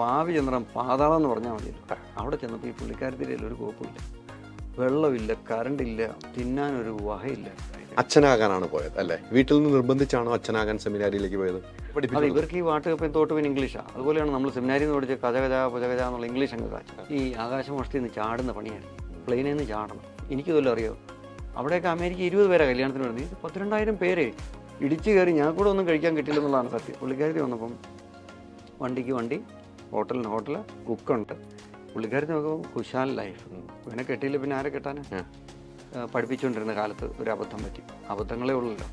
പാവി ചന്ദ്രം പാതാളം എന്ന് പറഞ്ഞാൽ മതി അവിടെ ചെന്നപ്പോൾ ഈ പുള്ളിക്കാരത്തിൻ്റെ ഒരു കുഴപ്പമില്ല വെള്ളമില്ല കറണ്ടില്ല തിന്നാനൊരു വഹയില്ല അച്ഛനാകാനാണ് പോയത് അല്ലേ വീട്ടിൽ നിന്ന് നിർബന്ധിച്ചാണോ അച്ഛനാകാൻ സെമിനാരിയിലേക്ക് പോയത് അത് ഇവർക്ക് ഈ പാട്ട് തോട്ട് പിന്നെ ഇംഗ്ലീഷാണ് അതുപോലെയാണ് നമ്മൾ സെമിനാരി എന്ന് പഠിച്ച കഥ കഥ പുജകഥ എന്നുള്ള ഇംഗ്ലീഷ് അങ്ങ് കാച്ചു ഈ ആകാശമോഷത്തിൽ നിന്ന് ചാടുന്ന പണിയാണ് പ്ലെയിനിൽ നിന്ന് ചാടണം എനിക്ക് അറിയോ അവിടെയൊക്കെ അമേരിക്ക ഇരുപത് പേരെ കല്യാണത്തിന് വരുന്നത് ഇത് പത്തിരണ്ടായിരം പേരെ ഇടിച്ചു കയറി ഞാൻ കൂടെ ഒന്നും കഴിക്കാൻ കിട്ടില്ലെന്നുള്ളതാണ് സത്യം പുള്ളിക്കാരി വന്നപ്പം വണ്ടിക്ക് വണ്ടി ഹോട്ടലിന് ഹോട്ടൽ കുക്കുണ്ട് പുള്ളിക്കാരി നോക്കുമ്പോൾ കുശാൽ ലൈഫ് പിന്നെ കെട്ടിയില്ല പിന്നെ ആരെ കെട്ടാനാ പഠിപ്പിച്ചുകൊണ്ടിരുന്ന കാലത്ത് ഒരു അബദ്ധം പറ്റി അബദ്ധങ്ങളേ ഉള്ളല്ലോ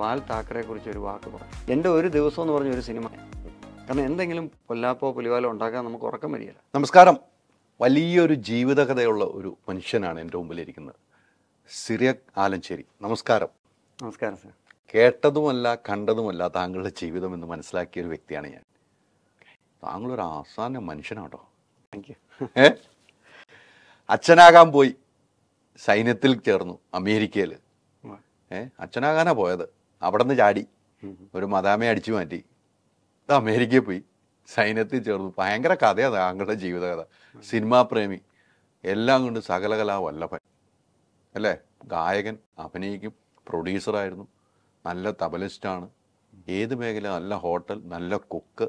ബാൽ താക്കറെക്കുറിച്ച് ഒരു വാക്ക് പറഞ്ഞു എൻ്റെ ഒരു ദിവസം എന്ന് പറഞ്ഞ ഒരു സിനിമ കാരണം എന്തെങ്കിലും കൊല്ലാപ്പോ പുലിവാലോ ഉണ്ടാക്കാൻ നമുക്ക് ഉറക്കം വരികയില്ല നമസ്കാരം വലിയൊരു ജീവിതകഥയുള്ള ഒരു മനുഷ്യനാണ് എൻ്റെ മുമ്പിലിരിക്കുന്നത് സിറിയക് ആലഞ്ചേരി നമസ്കാരം നമസ്കാരം സർ കേട്ടതുമല്ല കണ്ടതുമല്ല താങ്കളുടെ ജീവിതം എന്ന് മനസ്സിലാക്കിയ ഒരു വ്യക്തിയാണ് ഞാൻ താങ്കളൊരു അവസാന മനുഷ്യനാട്ടോ ഏ അച്ഛനാകാൻ പോയി സൈന്യത്തിൽ ചേർന്നു അമേരിക്കയിൽ ഏ അച്ഛനാകാനാ പോയത് അവിടെ നിന്ന് ചാടി ഒരു മദാമയെ അടിച്ചു മാറ്റി ഇത് അമേരിക്കയിൽ പോയി സൈന്യത്തിൽ ചേർന്നു ഭയങ്കര കഥയാണ് താങ്കളുടെ ജീവിതകഥ സിനിമാ പ്രേമി എല്ലാം കൊണ്ട് സകലകലാ വല്ലഭൻ അല്ലേ ഗായകൻ അഭിനയിക്കും പ്രൊഡ്യൂസറായിരുന്നു നല്ല തബലിസ്റ്റാണ് ഏത് മേഖല നല്ല ഹോട്ടൽ നല്ല കുക്ക്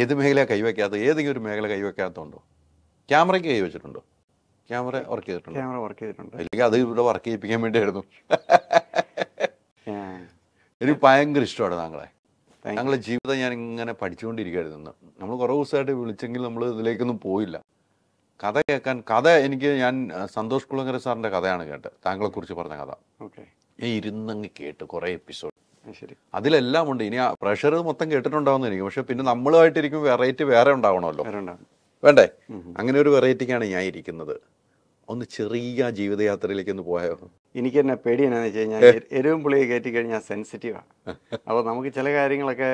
ഏത് മേഖല കൈവയ്ക്കാത്ത ഏതെങ്കിലും ഒരു മേഖല കൈവയ്ക്കാത്തതുണ്ടോ ക്യാമറയ്ക്ക് കൈവച്ചിട്ടുണ്ടോ ക്യാമറ വർക്ക് ചെയ്തിട്ടുണ്ട് ക്യാമറ വർക്ക് ചെയ്തിട്ടുണ്ട് അല്ലെങ്കിൽ അത് ഇവിടെ വർക്ക് ചെയ്യിപ്പിക്കാൻ വേണ്ടിയായിരുന്നു എനിക്ക് ഭയങ്കര ഇഷ്ടമാണ് താങ്കളെ താങ്കളെ ജീവിതം ഞാൻ ഇങ്ങനെ പഠിച്ചുകൊണ്ടിരിക്കുകയായിരുന്നു നമ്മൾ കുറേ ദിവസമായിട്ട് വിളിച്ചെങ്കിൽ നമ്മൾ ഇതിലേക്കൊന്നും പോയില്ല കഥ കേൾക്കാൻ കഥ എനിക്ക് ഞാൻ സന്തോഷ് കുളങ്ങര സാറിൻ്റെ കഥയാണ് കേട്ടത് കുറിച്ച് പറഞ്ഞ കഥ ഓക്കെ ഞാൻ ഇരുന്നങ്ങ് കേട്ട് കുറേ എപ്പിസോഡ് അതിലെല്ലാം ഉണ്ട് ഇനി ആ പ്രഷർ മൊത്തം കേട്ടിട്ടുണ്ടാവുന്ന എനിക്ക് പക്ഷെ പിന്നെ നമ്മളുമായിട്ടിരിക്കും വെറൈറ്റി വേറെ ഉണ്ടാവണമല്ലോ വേണ്ടേ അങ്ങനെ ഒരു വെറൈറ്റിക്കാണ് ഞാൻ ഇരിക്കുന്നത് ഒന്ന് ചെറിയ ജീവിതയാത്രയിലേക്ക് ഒന്ന് പോയോ എനിക്ക് തന്നെ പേടി എന്നാന്ന് വെച്ച് കഴിഞ്ഞാൽ എരിവും പുളിയെ കയറ്റി കഴിഞ്ഞാൽ സെൻസിറ്റീവാണ് അപ്പോൾ നമുക്ക് ചില കാര്യങ്ങളൊക്കെ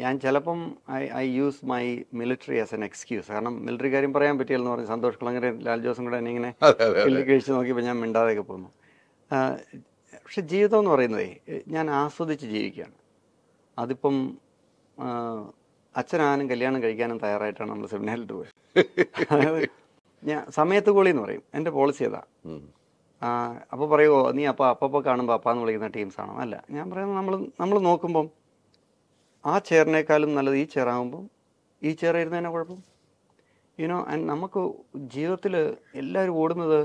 ഞാൻ ചിലപ്പം I I use my military as an excuse കാരണം മിലിറ്ററി കാര്യം പറയാൻ എന്ന് പറഞ്ഞ് സന്തോഷ് കുളങ്ങര ലാൽ ജോസും കൂടെ എന്നെ ഇങ്ങനെ കഴിച്ച് നോക്കിയപ്പോൾ ഞാൻ മിണ്ടാതെയൊക്കെ പോന്നു പക്ഷെ ജീവിതം എന്ന് പറയുന്നതേ ഞാൻ ആസ്വദിച്ച് ജീവിക്കുകയാണ് അതിപ്പം അച്ഛനാനും കല്യാണം കഴിക്കാനും തയ്യാറായിട്ടാണ് നമ്മൾ സെമിനാറിൽ പോയത് ഞാൻ സമയത്ത് കൂളി എന്ന് പറയും എൻ്റെ പോളിസി അതാ അപ്പോൾ പറയുമോ നീ അപ്പോൾ അപ്പപ്പോൾ കാണുമ്പോൾ അപ്പാന്ന് വിളിക്കുന്ന ടീംസ് ആണോ അല്ല ഞാൻ പറയുന്നത് നമ്മൾ നമ്മൾ നോക്കുമ്പം ആ ചെയറിനേക്കാളും നല്ലത് ഈ ചെയറാകുമ്പം ഈ ചെയർ ഇരുന്നതിനെ കുഴപ്പം യുനോ ആൻഡ് നമുക്ക് ജീവിതത്തിൽ എല്ലാവരും ഓടുന്നത്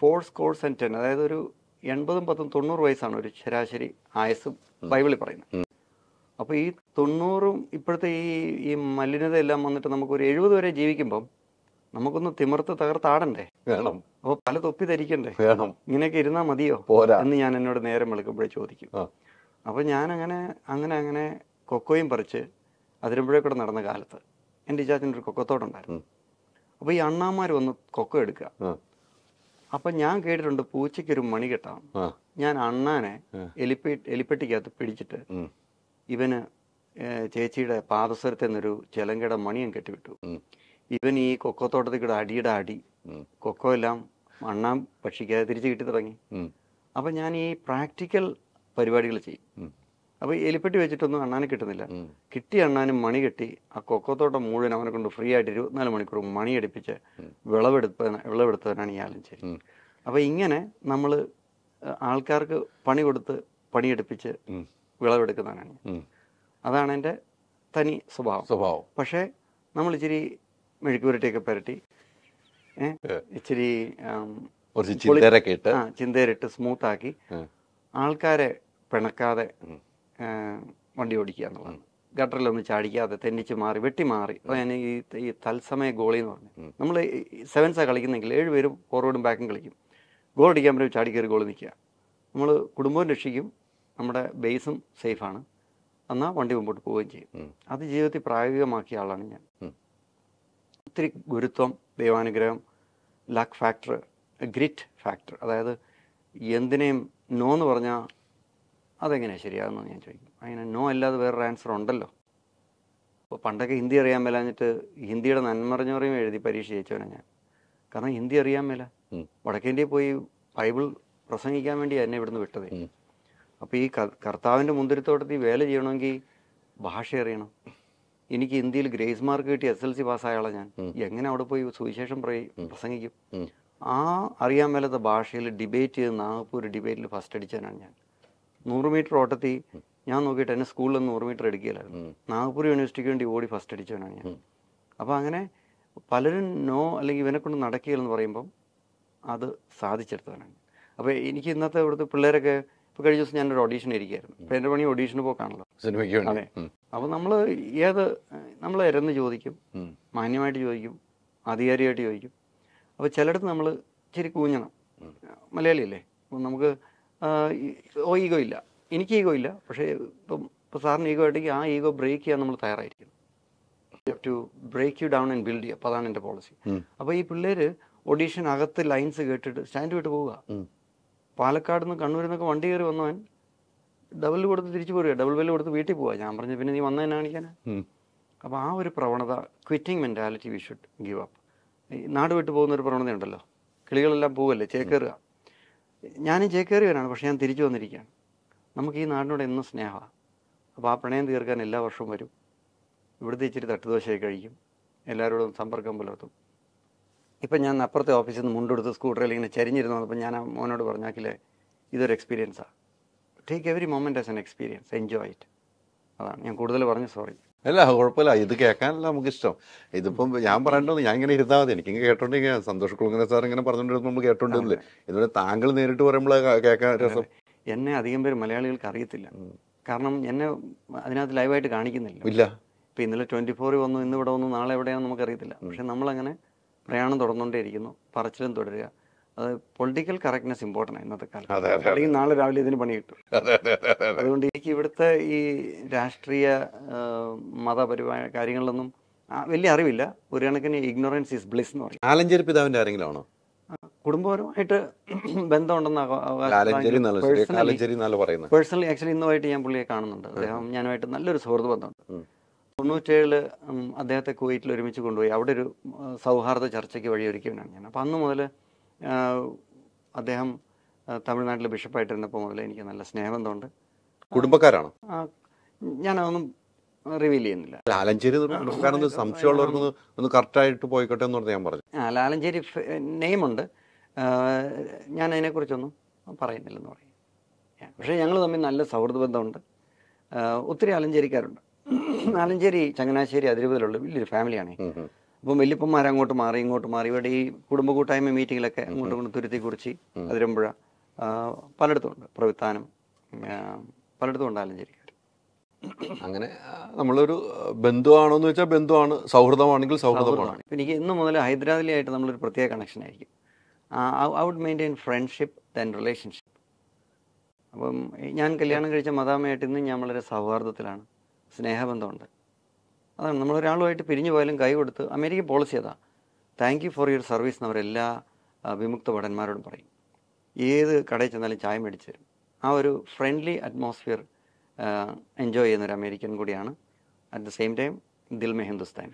ഫോർ കോഴ്സ് ആൻഡ് ടെൻ അതായത് ഒരു എൺപതും പത്തും തൊണ്ണൂറ് വയസ്സാണ് ഒരു ശരാശരി ആയസ് ബൈബിളിൽ പറയുന്നത് അപ്പൊ ഈ തൊണ്ണൂറും ഇപ്പോഴത്തെ ഈ ഈ മലിനത എല്ലാം വന്നിട്ട് നമുക്ക് ഒരു എഴുപത് വരെ ജീവിക്കുമ്പം നമുക്കൊന്ന് തിമിർത്ത് തകർത്താടണ്ടേ വേണം അപ്പൊ പല തൊപ്പി ധരിക്കണ്ടേ വേണം ഇങ്ങനെയൊക്കെ ഇരുന്നാ മതിയോ പോരാ എന്ന് ഞാൻ എന്നോട് നേരം വിളിക്കുമ്പോഴേ ചോദിക്കും അപ്പൊ ഞാൻ അങ്ങനെ അങ്ങനെ അങ്ങനെ കൊക്കോയും പറിച്ച് അതിരമ്പുഴ കൂടെ നടന്ന കാലത്ത് എൻ്റെ ഇജാച്ചിൻ്റെ ഒരു കൊക്കത്തോടുണ്ടായിരുന്നു അപ്പോൾ ഈ അണ്ണാമാർ വന്ന് കൊക്കോ എടുക്കുക അപ്പൊ ഞാൻ കേട്ടിട്ടുണ്ട് പൂച്ചയ്ക്ക് ഒരു മണി കെട്ടാം ഞാൻ അണ്ണാനെ എലിപ്പെ എലിപ്പെട്ടിക്കകത്ത് പിടിച്ചിട്ട് ഇവന് ചേച്ചിയുടെ പാദസരത്തിൽ നിന്നൊരു ചിലങ്കയുടെ മണിയും കെട്ടിവിട്ടു ഇവൻ ഈ കൊക്കോത്തോട്ടത്തിൽ കൂടെ അടിയുടെ അടി കൊക്കോ എല്ലാം അണ്ണാൻ ഭക്ഷിക്കാതെ തിരിച്ചു കിട്ടി തുടങ്ങി അപ്പൊ ഞാൻ ഈ പ്രാക്ടിക്കൽ പരിപാടികൾ ചെയ്യും അപ്പോൾ എലിപ്പെട്ടി വെച്ചിട്ടൊന്നും അണ്ണാന് കിട്ടുന്നില്ല കിട്ടി അണ്ണാനും മണി കെട്ടി ആ കൊക്കത്തോട്ടം മുഴുവൻ അവനെ കൊണ്ട് ഫ്രീ ആയിട്ട് ഇരുപത്തിനാല് മണിക്കൂർ അടിപ്പിച്ച് വിളവെടുപ്പ വിളവെടുത്തവനാണ് ഈ ആലഞ്ചേരി അപ്പോൾ ഇങ്ങനെ നമ്മൾ ആൾക്കാർക്ക് പണി കൊടുത്ത് പണിയെടുപ്പിച്ച് വിളവെടുക്കുന്നവനാണ് അതാണ് എൻ്റെ തനി സ്വഭാവം സ്വഭാവം പക്ഷേ നമ്മൾ ഇച്ചിരി മെഴുക്കുപുരട്ടിയൊക്കെ പുരട്ടി ഇച്ചിരി ചിന്തേരൊക്കെ ഇട്ട് ചിന്തേരിട്ട് സ്മൂത്താക്കി ആൾക്കാരെ പിണക്കാതെ വണ്ടി ഓടിക്കുക എന്നുള്ളതാണ് ഗട്ടറിലൊന്നും ചാടിക്കാതെ തെന്നിച്ച് മാറി വെട്ടി മാറി ഞാൻ ഈ ഈ തത്സമയ ഗോളി എന്ന് പറഞ്ഞു നമ്മൾ സെവൻസാണ് കളിക്കുന്നെങ്കിൽ ഏഴ് പേരും ഫോർവേഡും ബാക്കും കളിക്കും ഗോൾ അടിക്കാൻ പറ്റും ചാടി കയറി ഗോൾ നിൽക്കുക നമ്മൾ കുടുംബവും രക്ഷിക്കും നമ്മുടെ ബേസും സേഫാണ് എന്നാൽ വണ്ടി മുമ്പോട്ട് പോവുകയും ചെയ്യും അത് ജീവിതത്തിൽ പ്രായോഗികമാക്കിയ ആളാണ് ഞാൻ ഒത്തിരി ഗുരുത്വം ദൈവാനുഗ്രഹം ലക്ക് ഫാക്ടർ ഗ്രിറ്റ് ഫാക്ടർ അതായത് എന്തിനേയും നോ എന്ന് പറഞ്ഞാൽ അതെങ്ങനെയാണ് ശരിയാകുന്നത് ഞാൻ ചോദിക്കും അങ്ങനെ നോ അല്ലാതെ വേറൊരു ആൻസർ ഉണ്ടല്ലോ അപ്പോൾ പണ്ടൊക്കെ ഹിന്ദി അറിയാൻ എന്നിട്ട് ഹിന്ദിയുടെ നന്മറിഞ്ഞവരെയും എഴുതി പരീക്ഷ ജയിച്ചവനാണ് ഞാൻ കാരണം ഹിന്ദി അറിയാൻ മേല വടക്കേന്ത്യയിൽ പോയി ബൈബിൾ പ്രസംഗിക്കാൻ വേണ്ടി എന്നെ ഇവിടുന്ന് വിട്ടത് അപ്പോൾ ഈ കർത്താവിൻ്റെ മുന്തിരിത്തോട്ടത്തിൽ വേല ചെയ്യണമെങ്കിൽ ഭാഷ അറിയണം എനിക്ക് ഇന്ത്യയിൽ ഗ്രേസ് മാർക്ക് കിട്ടി എസ് എൽ സി പാസ്സായാളെ ഞാൻ എങ്ങനെ അവിടെ പോയി സുവിശേഷം പ്രസംഗിക്കും ആ അറിയാൻ മേലാത്ത ഭാഷയിൽ ഡിബേറ്റ് ചെയ്ത് നാഗ്പൂർ ഡിബേറ്റിൽ ഫസ്റ്റ് അടിച്ചാനാണ് ഞാൻ നൂറ് മീറ്റർ ഓട്ടത്തി ഞാൻ നോക്കിയിട്ട് എന്നെ സ്കൂളിൽ നൂറ് മീറ്റർ എടുക്കുകയില്ലായിരുന്നു നാഗ്പൂർ യൂണിവേഴ്സിറ്റിക്ക് വേണ്ടി ഓടി ഫസ്റ്റ് അടിച്ചവനാണ് ഞാൻ അപ്പോൾ അങ്ങനെ പലരും നോ അല്ലെങ്കിൽ ഇവനെ കൊണ്ട് നടക്കുകയില്ലെന്ന് പറയുമ്പം അത് സാധിച്ചെടുത്തവനാണ് അപ്പോൾ എനിക്ക് ഇന്നത്തെ ഇവിടുത്തെ പിള്ളേരൊക്കെ ഇപ്പോൾ കഴിഞ്ഞ ദിവസം ഞാനൊരു ഓഡീഷൻ ഇരിക്കുകയായിരുന്നു അപ്പോൾ എൻ്റെ പണി ഓഡീഷന് പോക്കാണല്ലോ സിനിമയ്ക്ക് അതെ അപ്പോൾ നമ്മൾ ഏത് നമ്മൾ ഇരന്ന് ചോദിക്കും മാന്യമായിട്ട് ചോദിക്കും അധികാരിയായിട്ട് ചോദിക്കും അപ്പോൾ ചിലയിടത്ത് നമ്മൾ ശരി കൂഞ്ഞണം മലയാളിയല്ലേ അപ്പം നമുക്ക് ഓ ഈഗോ ഇല്ല എനിക്ക് ഈഗോ ഇല്ല പക്ഷേ ഇപ്പം ഇപ്പോൾ സാറിന് ഈഗോ ആയിട്ടെങ്കിൽ ആ ഈഗോ ബ്രേക്ക് ചെയ്യാൻ നമ്മൾ തയ്യാറായിരിക്കും to break you down and build ചെയ്യുക അപ്പോൾ അതാണ് എൻ്റെ പോളിസി അപ്പോൾ ഈ പിള്ളേർ ഒഡീഷൻ അകത്ത് ലൈൻസ് കേട്ടിട്ട് സ്റ്റാൻഡ് വിട്ട് പോവുക പാലക്കാട് നിന്ന് കണ്ണൂരിൽ നിന്നൊക്കെ വണ്ടി കയറി വന്നവൻ ഡബിൾ കൊടുത്ത് തിരിച്ചു പോരുക ഡബിൾ ബെല്ല് കൊടുത്ത് വീട്ടിൽ പോവുക ഞാൻ പറഞ്ഞ പിന്നെ നീ വന്നതിനെ കാണിക്കാൻ അപ്പോൾ ആ ഒരു പ്രവണത quitting mentality we should give up നാട് വിട്ടു പോകുന്ന ഒരു പ്രവണതയുണ്ടല്ലോ കിളികളെല്ലാം പോവല്ലേ ചേക്കേറുക ഞാനും ചേക്കേറിയവനാണ് പക്ഷെ ഞാൻ തിരിച്ചു വന്നിരിക്കുകയാണ് നമുക്ക് ഈ നാടിനോട് എന്നും സ്നേഹമാണ് അപ്പോൾ ആ പ്രണയം തീർക്കാൻ എല്ലാ വർഷവും വരും ഇവിടുത്തെ ഇച്ചിരി തട്ടുദോശയൊക്കെ കഴിക്കും എല്ലാവരോടും സമ്പർക്കം പുലർത്തും ഇപ്പം ഞാൻ അപ്പുറത്തെ ഓഫീസിൽ നിന്ന് മുണ്ടെടുത്ത് സ്കൂട്ടറിൽ ഇങ്ങനെ ചരിഞ്ഞിരുന്നു അപ്പം ഞാൻ ആ മോനോട് പറഞ്ഞാക്കില്ലേ ഇതൊരു എക്സ്പീരിയൻസാണ് take every moment as an experience enjoy it അതാണ് ഞാൻ കൂടുതൽ പറഞ്ഞു സോറി അല്ല കുഴപ്പമില്ല ഇത് കേൾക്കാനല്ല നമുക്കിഷ്ടം ഇതിപ്പം ഞാൻ പറയേണ്ടത് ഞാൻ ഇങ്ങനെ ഇരുന്നാൽ മതി എനിക്കിങ്ങനെ കേട്ടോണ്ടിരിക്കുക സന്തോഷ് കുളുങ്ങനെ സാർ ഇങ്ങനെ പറഞ്ഞുകൊണ്ടിരുന്ന നമ്മൾ കേട്ടോണ്ടിരുന്നില്ലേ ഇതിന് താങ്കൾ നേരിട്ട് പറയുമ്പോൾ കേൾക്കാൻ രസം എന്നെ അധികം പേര് മലയാളികൾക്ക് അറിയത്തില്ല കാരണം എന്നെ അതിനകത്ത് ലൈവായിട്ട് കാണിക്കുന്നില്ല ഇല്ല ഇപ്പം ഇന്നലെ ട്വൻറ്റി ഫോറിൽ വന്നു ഇന്ന് ഇവിടെ വന്നു നാളെ എവിടെയാണെന്ന് നമുക്കറിയത്തില്ല പക്ഷെ നമ്മളങ്ങനെ പ്രയാണം തുടർന്നുകൊണ്ടേയിരിക്കുന്നു പറച്ചിലും തുടരുക അത് പൊളിറ്റിക്കൽ കറക്റ്റ്നെസ് ഇമ്പോർട്ടൻ്റ് ഇന്നത്തെ കാലത്ത് അല്ലെങ്കിൽ നാളെ രാവിലെ ഇതിന് പണി കിട്ടും അതുകൊണ്ട് എനിക്ക് ഇവിടുത്തെ ഈ രാഷ്ട്രീയ മതപരമായ കാര്യങ്ങളിലൊന്നും വലിയ അറിവില്ല ഒരു കണക്കിന് ഇഗ്നോറൻസ് ഈസ് ബ്ലിസ് എന്ന് പറയും ആലഞ്ചേരി പിതാവിന്റെ ആരെങ്കിലും ആണോ കുടുംബപരമായിട്ട് ബന്ധമുണ്ടെന്ന് പേഴ്സണലി ആക്ച്വലി ഇന്നുമായിട്ട് ഞാൻ പുള്ളിയെ കാണുന്നുണ്ട് അദ്ദേഹം ഞാനുമായിട്ട് നല്ലൊരു സുഹൃത്ത് ബന്ധമുണ്ട് തൊണ്ണൂറ്റേഴില് അദ്ദേഹത്തെ കുവൈറ്റിൽ ഒരുമിച്ച് കൊണ്ടുപോയി അവിടെ ഒരു സൗഹാർദ്ദ ചർച്ചയ്ക്ക് വഴിയൊരുക്കിയവനാണ് ഞാൻ അപ്പം അന്ന് മുതൽ അദ്ദേഹം തമിഴ്നാട്ടിലെ ബിഷപ്പായിട്ടിരുന്നപ്പോൾ മുതൽ എനിക്ക് നല്ല സ്നേഹബന്ധമുണ്ട് കുടുംബക്കാരാണോ ഞാനതൊന്നും റിവീൽ ചെയ്യുന്നില്ല ലാലഞ്ചേരി കുടുംബക്കാരെന്ന് സംശയമുള്ളവർക്ക് ഒന്ന് കറക്റ്റായിട്ട് പോയിക്കോട്ടെ എന്ന് ഞാൻ പറഞ്ഞു ആ ലാലഞ്ചേരി നെയ്മുണ്ട് ഞാൻ അതിനെക്കുറിച്ചൊന്നും പറയുന്നില്ലെന്ന് പറയും പക്ഷേ ഞങ്ങൾ തമ്മിൽ നല്ല സൗഹൃദ ബന്ധമുണ്ട് ഒത്തിരി ആലഞ്ചേരിക്കാരുണ്ട് ആലഞ്ചേരി ചങ്ങനാശ്ശേരി അതിരൂപതിലുള്ള വലിയൊരു ഫാമിലിയാണ് അപ്പം വല്യപ്പന്മാർ അങ്ങോട്ട് മാറി ഇങ്ങോട്ട് മാറി ഇവിടെ ഈ കുടുംബ കൂട്ടായ്മ മീറ്റിങ്ങിലൊക്കെ അങ്ങോട്ടും ഇങ്ങോട്ട് തുരുത്തി കുറിച്ച് അതിരമ്പുഴ ഉണ്ട് പ്രവിത്താനം പലയിടത്തും ഉണ്ട് ആലഞ്ചേരിക്കാർ അങ്ങനെ നമ്മളൊരു ബന്ധുവാണോ എന്ന് വെച്ചാൽ ബന്ധുവാണ് സൗഹൃദമാണെങ്കിൽ സൗഹൃദമാണ് എനിക്ക് ഇന്ന് മുതൽ ഹൈദരാബാദിലായിട്ട് നമ്മളൊരു പ്രത്യേക കണക്ഷൻ ആയിരിക്കും I would maintain friendship then relationship അപ്പം ഞാൻ കല്യാണം കഴിച്ച മതാമയായിട്ട് ഇന്ന് ഞാൻ വളരെ സൗഹാർദ്ദത്തിലാണ് സ്നേഹബന്ധമുണ്ട് അതാണ് നമ്മൾ പിരിഞ്ഞു പോയാലും കൈ കൊടുത്ത് അമേരിക്ക പോളിസി അതാ thank you for your service എന്ന് അവരെല്ലാ വിമുക്ത ഭടന്മാരോടും പറയും ഏത് കടയിൽ ചെന്നാലും ചായ മേടിച്ച് തരും ആ ഒരു ഫ്രണ്ട്ലി അറ്റ്മോസ്ഫിയർ എൻജോയ് ചെയ്യുന്ന അമേരിക്കൻ കൂടിയാണ് അറ്റ് ദ സെയിം ടൈം ദിൽമെ ഹിന്ദുസ്ഥാൻ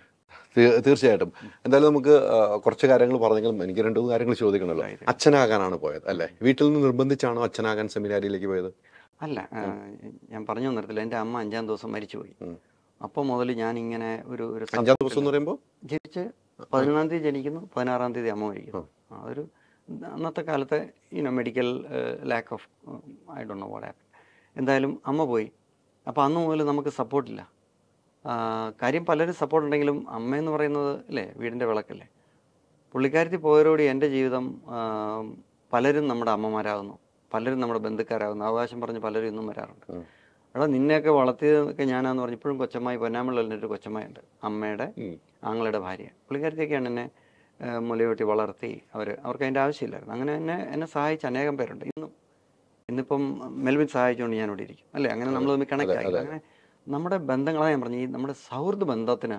തീർച്ചയായിട്ടും എന്തായാലും നമുക്ക് കുറച്ച് കാര്യങ്ങൾ പറഞ്ഞെങ്കിലും എനിക്ക് രണ്ട് മൂന്ന് കാര്യങ്ങൾ ചോദിക്കണമല്ലോ അച്ഛനാകാനാണ് പോയത് അല്ലേ വീട്ടിൽ നിന്ന് നിർബന്ധിച്ചാണോ അച്ഛനാകാൻ സെമിനാരിയിലേക്ക് പോയത് അല്ല ഞാൻ പറഞ്ഞു തന്നിടത്തില്ല എൻ്റെ അമ്മ അഞ്ചാം ദിവസം മരിച്ചുപോയി അപ്പം മുതൽ ഞാൻ ഇങ്ങനെ ഒരു ഒരു അഞ്ചാം ദിവസം എന്ന് പറയുമ്പോൾ ജനിച്ച് പതിനൊന്നാം തീയതി ജനിക്കുന്നു പതിനാറാം തീയതി അമ്മ മരിക്കുന്നു അതൊരു അന്നത്തെ കാലത്തെ ഇനോ medical lack of I don't know what up എന്തായാലും അമ്മ പോയി അപ്പോൾ അന്ന് മുതൽ നമുക്ക് സപ്പോർട്ടില്ല കാര്യം പലരും സപ്പോർട്ട് ഉണ്ടെങ്കിലും അമ്മ എന്ന് പറയുന്നത് അല്ലേ വീടിൻ്റെ വിളക്കല്ലേ പുള്ളിക്കാരത്തി പോയവരോടി എൻ്റെ ജീവിതം പലരും നമ്മുടെ അമ്മമാരാകുന്നു പലരും നമ്മുടെ ബന്ധുക്കാരാകുന്നു അവകാശം പറഞ്ഞ് പലരും ഇന്നും വരാറുണ്ട് എടാ നിന്നെയൊക്കെ വളർത്തിയതൊക്കെ ഞാനാന്ന് പറഞ്ഞു ഇപ്പോഴും കൊച്ചമ്മായി പൊന്നാമുള്ള ഒരു കൊച്ചമ്മായുണ്ട് അമ്മയുടെ ആങ്ങളുടെ ഭാര്യ പുള്ളിക്കാരത്തേക്കാണ് എന്നെ മുലയൂട്ടി വളർത്തി അവർ അവർക്ക് അതിൻ്റെ ആവശ്യമില്ലായിരുന്നു അങ്ങനെ എന്നെ എന്നെ സഹായിച്ച അനേകം പേരുണ്ട് ഇന്നും ഇന്നിപ്പം മെൽവിൻ സഹായിച്ചുകൊണ്ട് ഇവിടെ ഇരിക്കും അല്ലേ അങ്ങനെ നമ്മൾ തമ്മിൽ കണക്റ്റ് ആയി അങ്ങനെ നമ്മുടെ ബന്ധങ്ങളാണ് ഞാൻ പറഞ്ഞു ഈ നമ്മുടെ സൗഹൃദ ബന്ധത്തിന്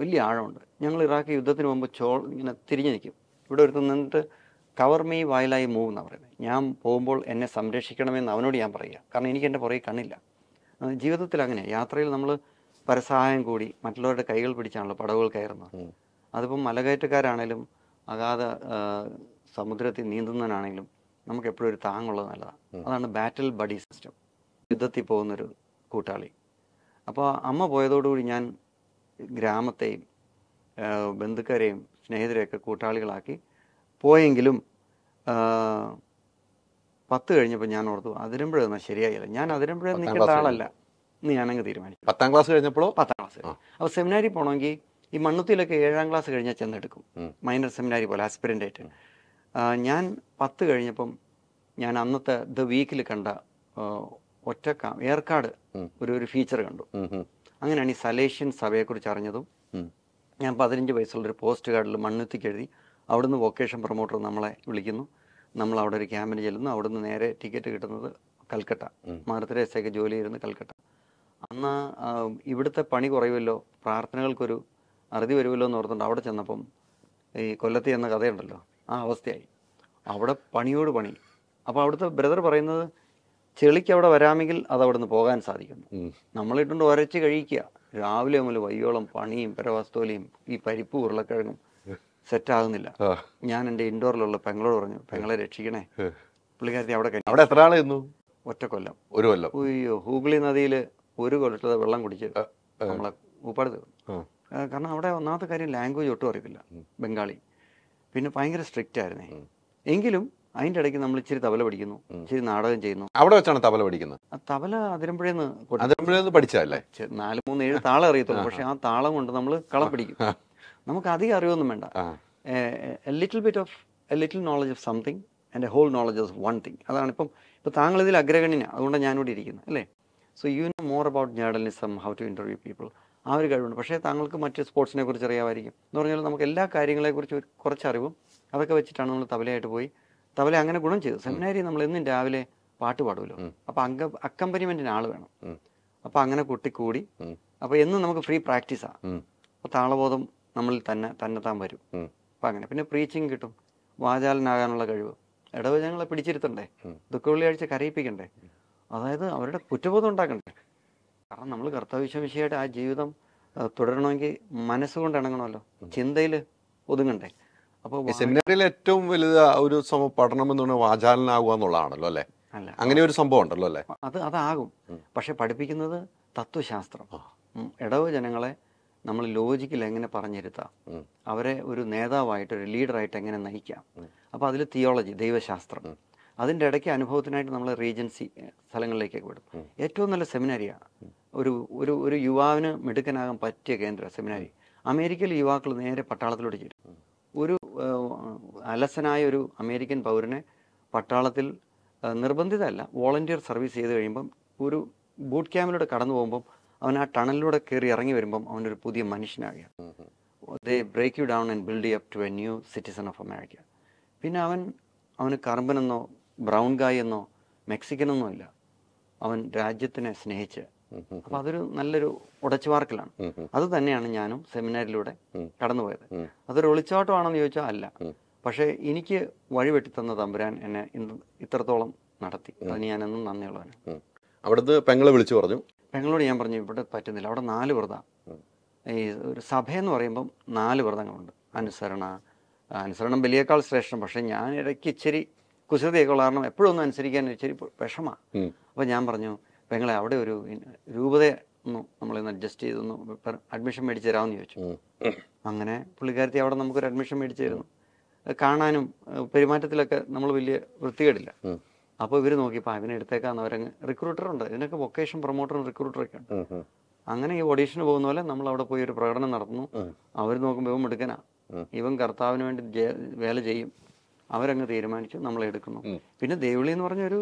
വലിയ ആഴമുണ്ട് ഞങ്ങൾ ഇറാഖ് യുദ്ധത്തിന് മുമ്പ് ചോൾ ഇങ്ങനെ തിരിഞ്ഞു നിൽക്കും ഇവിടെ ഒരുത്തു നിന്നിട്ട് കവർ മീ വയലായി മൂവ് എന്നാണ് പറയുന്നത് ഞാൻ പോകുമ്പോൾ എന്നെ സംരക്ഷിക്കണമെന്ന് അവനോട് ഞാൻ പറയുക കാരണം എനിക്ക് എൻ്റെ പുറകെ കണ്ണില്ല ജീവിതത്തിൽ അങ്ങനെ യാത്രയിൽ നമ്മൾ പരസഹായം കൂടി മറ്റുള്ളവരുടെ കൈകൾ പിടിച്ചാണല്ലോ പടവുകൾ കയറുന്നത് അതിപ്പം മലകയറ്റക്കാരാണേലും അഗാധ സമുദ്രത്തിൽ നീന്തുന്നതിനാണെങ്കിലും നമുക്ക് എപ്പോഴും ഒരു താങ്ങുള്ളത് നല്ലതാണ് അതാണ് ബാറ്റിൽ ബഡി സിസ്റ്റം യുദ്ധത്തിൽ പോകുന്നൊരു കൂട്ടാളി അപ്പോൾ അമ്മ പോയതോടുകൂടി ഞാൻ ഗ്രാമത്തെയും ബന്ധുക്കാരെയും സ്നേഹിതരെയൊക്കെ കൂട്ടാളികളാക്കി പോയെങ്കിലും പത്ത് കഴിഞ്ഞപ്പോൾ ഞാൻ ഓർത്തു അതിരമ്പുഴ ശരിയായില്ല ഞാൻ അതിരമ്പുഴ നിൽക്കേണ്ട ആളല്ല എന്ന് ഞാനങ്ങ് തീരുമാനിച്ചു പത്താം ക്ലാസ് കഴിഞ്ഞപ്പോഴോ പത്താം ക്ലാസ് അപ്പോൾ സെമിനാരി പോകണമെങ്കിൽ ഈ മണ്ണുത്തിയിലൊക്കെ ഏഴാം ക്ലാസ് കഴിഞ്ഞാൽ ചെന്നെടുക്കും മൈനർ സെമിനാരി പോലെ ആസ്പിരൻ്റ് ആയിട്ട് ഞാൻ പത്ത് കഴിഞ്ഞപ്പം ഞാൻ അന്നത്തെ ദ വീക്കിൽ കണ്ട ഒറ്റ ഏർക്കാട് ഒരു ഒരു ഫീച്ചർ കണ്ടു അങ്ങനെയാണ് ഈ സലേഷ്യൻ സഭയെക്കുറിച്ച് അറിഞ്ഞതും ഞാൻ പതിനഞ്ച് വയസ്സുള്ളൊരു പോസ്റ്റ് കാർഡിൽ മണ്ണുത്തിക്ക് എഴുതി അവിടുന്ന് വൊക്കേഷൻ പ്രൊമോട്ടർ നമ്മളെ വിളിക്കുന്നു നമ്മൾ അവിടെ ഒരു ക്യാമ്പിന് ചെല്ലുന്നു നിന്ന് നേരെ ടിക്കറ്റ് കിട്ടുന്നത് കൽക്കട്ട മദർ തെരേസയൊക്കെ ജോലി ചെയ്യുന്നത് കൽക്കട്ട അന്ന് ഇവിടുത്തെ പണി കുറയുമല്ലോ പ്രാർത്ഥനകൾക്കൊരു അറുതി വരുമല്ലോ എന്ന് ഓർത്തുണ്ട് അവിടെ ചെന്നപ്പം ഈ കൊല്ലത്തി എന്ന കഥയുണ്ടല്ലോ ആ അവസ്ഥയായി അവിടെ പണിയോട് പണി അപ്പോൾ അവിടുത്തെ ബ്രദർ പറയുന്നത് ചെളിക്ക് അവിടെ വരാമെങ്കിൽ അത് അവിടെ നിന്ന് പോകാൻ സാധിക്കുന്നു നമ്മളിട്ടുണ്ട് ഒരച്ച് കഴിക്കുക രാവിലെ മുതൽ വയ്യോളം പണിയും പെരവാസ്തോലിയും ഈ പരിപ്പ് ഉരുളക്കിഴങ്ങും സെറ്റാകുന്നില്ല ഞാൻ എൻ്റെ ഇൻഡോറിലുള്ള പെങ്ങളോട് പറഞ്ഞു പെങ്ങളെ രക്ഷിക്കണേ പുള്ളിക്കാരി അവിടെ അവിടെ എത്ര ആൾ ഇന്നു ഒറ്റ കൊല്ലം ഒരു കൊല്ലം അയ്യോ ഹൂഗ്ലി നദിയിൽ ഒരു കൊല്ലത്തെ വെള്ളം കുടിച്ച് നമ്മളെ ഉപ്പാട് കാരണം അവിടെ ഒന്നാമത്തെ കാര്യം ലാംഗ്വേജ് ഒട്ടും അറിയത്തില്ല ബംഗാളി പിന്നെ ഭയങ്കര സ്ട്രിക്റ്റ് ആയിരുന്നേ എങ്കിലും അതിന്റെ ഇടയ്ക്ക് നമ്മൾ ഇച്ചിരി തബല പഠിക്കുന്നു ഇച്ചിരി നാടകം ചെയ്യുന്നു അവിടെ വെച്ചാണ് തബല പഠിക്കുന്നത് തബല അതിരമ്പുഴ നാല് മൂന്ന് ഏഴ് താളം അറിയത്തുള്ളൂ പക്ഷെ ആ താളം കൊണ്ട് നമ്മൾ കളം പിടിക്കും നമുക്ക് അധികം അറിവൊന്നും വേണ്ട little bit of a little knowledge of something and a whole knowledge of one thing അതാണ് ഇപ്പം ഇപ്പം താങ്കൾ ഇതിൽ അഗ്രഗണ്യനാണ് അതുകൊണ്ടാണ് ഞാനിവിടെ ഇരിക്കുന്നത് അല്ലേ so you know more about journalism how to interview people ആ ഒരു കഴിവുണ്ട് പക്ഷേ താങ്കൾക്ക് മറ്റ് സ്പോർട്സിനെ കുറിച്ച് അറിയാമായിരിക്കും എന്ന് പറഞ്ഞാൽ നമുക്ക് എല്ലാ കാര്യങ്ങളെക്കുറിച്ച് കുറച്ച് അറിവും അതൊക്കെ വെച്ചിട്ടാണ് നമ്മൾ തബലയായിട്ട് പോയി തബല അങ്ങനെ ഗുണം ചെയ്തു സെമിനാരി നമ്മൾ എന്നും രാവിലെ പാട്ട് പാടുമല്ലോ അപ്പം അങ്ക അക്കമ്പനിമെൻറ്റിന് ആൾ വേണം അപ്പം അങ്ങനെ കൂട്ടി കൂടി അപ്പം എന്നും നമുക്ക് ഫ്രീ പ്രാക്ടീസാണ് അപ്പോൾ താളബോധം നമ്മളിൽ തന്നെ തന്നെ താൻ വരും അപ്പം അങ്ങനെ പിന്നെ പ്രീച്ചിങ് കിട്ടും വാചാലനാകാനുള്ള കഴിവ് ഇടവചനങ്ങളെ പിടിച്ചിരുത്തണ്ടേ ദുഃഖ വെള്ളിയാഴ്ച കരയിപ്പിക്കണ്ടേ അതായത് അവരുടെ കുറ്റബോധം ഉണ്ടാക്കണ്ടേ കാരണം നമ്മൾ കർത്തവിശ്വമിശയുടെ ആ ജീവിതം തുടരണമെങ്കിൽ മനസ്സുകൊണ്ട് ഇണങ്ങണമല്ലോ ചിന്തയിൽ ഒതുങ്ങണ്ടേ അപ്പോൾ സെമിനാറിൽ ഏറ്റവും വലുത് ഒരു പഠനം എന്ന് പറഞ്ഞാൽ വാചാലനാകുക എന്നുള്ളതാണല്ലോ അല്ലേ അല്ല അങ്ങനെ ഒരു സംഭവം ഉണ്ടല്ലോ അല്ലേ അത് അതാകും പക്ഷെ പഠിപ്പിക്കുന്നത് തത്വശാസ്ത്രം ഇടവ് ജനങ്ങളെ നമ്മൾ ലോജിക്കിൽ എങ്ങനെ പറഞ്ഞിരുത്താം അവരെ ഒരു നേതാവായിട്ട് ഒരു ലീഡറായിട്ട് എങ്ങനെ നയിക്കാം അപ്പോൾ അതിൽ തിയോളജി ദൈവശാസ്ത്രം അതിൻ്റെ ഇടയ്ക്ക് അനുഭവത്തിനായിട്ട് നമ്മൾ റീജൻസി സ്ഥലങ്ങളിലേക്കൊക്കെ വിടും ഏറ്റവും നല്ല സെമിനാരിയാണ് ഒരു ഒരു ഒരു യുവാവിന് മിടുക്കനാകാൻ പറ്റിയ കേന്ദ്ര സെമിനാരി അമേരിക്കയിലെ യുവാക്കൾ നേരെ പട്ടാളത്തിലോട്ട് ചേരും ഒരു അലസനായ ഒരു അമേരിക്കൻ പൗരനെ പട്ടാളത്തിൽ നിർബന്ധിതമല്ല വോളണ്ടിയർ സർവീസ് ചെയ്ത് കഴിയുമ്പം ഒരു ബൂട്ട് ക്യാമ്പിലൂടെ കടന്നു പോകുമ്പം അവൻ ആ ടണലിലൂടെ കയറി ഇറങ്ങി വരുമ്പം അവനൊരു പുതിയ മനുഷ്യനാകുക they break you down and build up to a new citizen of America പിന്നെ അവൻ അവന് കറമ്പനെന്നോ ബ്രൗൺ ഗായ് എന്നോ മെക്സിക്കനൊന്നും ഇല്ല അവൻ രാജ്യത്തിനെ സ്നേഹിച്ച് അപ്പൊ അതൊരു നല്ലൊരു ഉടച്ചുവാർക്കലാണ് അത് തന്നെയാണ് ഞാനും സെമിനാരിലൂടെ കടന്നുപോയത് അതൊരു ഒളിച്ചോട്ടമാണെന്ന് ചോദിച്ചാൽ അല്ല പക്ഷേ എനിക്ക് വഴി വെട്ടിത്തന്ന തമ്പുരാൻ എന്നെ ഇന്ന് ഇത്രത്തോളം നടത്തി അതിന് ഞാനെന്നും നന്ദിയുള്ളവനാണ് അവിടുന്ന് പെങ്ങളെ വിളിച്ചു പറഞ്ഞു പെങ്ങളോട് ഞാൻ പറഞ്ഞു ഇവിടെ പറ്റുന്നില്ല അവിടെ നാല് വ്രത ഈ ഒരു സഭയെന്ന് പറയുമ്പം നാല് വ്രതങ്ങളുണ്ട് അനുസരണ അനുസരണം വലിയേക്കാൾ ശ്രേഷ്ഠം പക്ഷെ ഞാൻ ഇടയ്ക്ക് ഇച്ചിരി കുസൃതിയൊക്കെ ഉള്ള കാരണം എപ്പോഴും ഒന്നും അനുസരിക്കാൻ ഇച്ചിരി വിഷമാണ് അപ്പോൾ ഞാൻ പറഞ്ഞു പെങ്ങളെ അവിടെ ഒരു രൂപത ഒന്ന് നമ്മളിന്ന് അഡ്ജസ്റ്റ് ചെയ്തൊന്ന് അഡ്മിഷൻ മേടിച്ച് തരാമെന്ന് ചോദിച്ചു അങ്ങനെ പുള്ളിക്കാരത്തി അവിടെ നമുക്കൊരു അഡ്മിഷൻ മേടിച്ചു തരുന്നു കാണാനും പെരുമാറ്റത്തിലൊക്കെ നമ്മൾ വലിയ വൃത്തികേടില്ല അപ്പോൾ ഇവർ നോക്കിയപ്പോൾ അവനെ എടുത്തേക്കാന്ന് അവരങ്ങ് റിക്രൂട്ടറുണ്ട് ഇതിനൊക്കെ വൊക്കേഷൻ പ്രൊമോട്ടറും റിക്രൂട്ടറൊക്കെ ഉണ്ട് അങ്ങനെ ഈ ഓഡീഷന് പോകുന്ന പോലെ നമ്മൾ അവിടെ പോയി ഒരു പ്രകടനം നടത്തുന്നു അവർ നോക്കുമ്പോൾ ഇവൻ എടുക്കനാ ഇവൻ കർത്താവിന് വേണ്ടി വേല ചെയ്യും അവരങ്ങ് തീരുമാനിച്ചു നമ്മൾ എടുക്കുന്നു പിന്നെ ദേവിളി എന്ന് പറഞ്ഞൊരു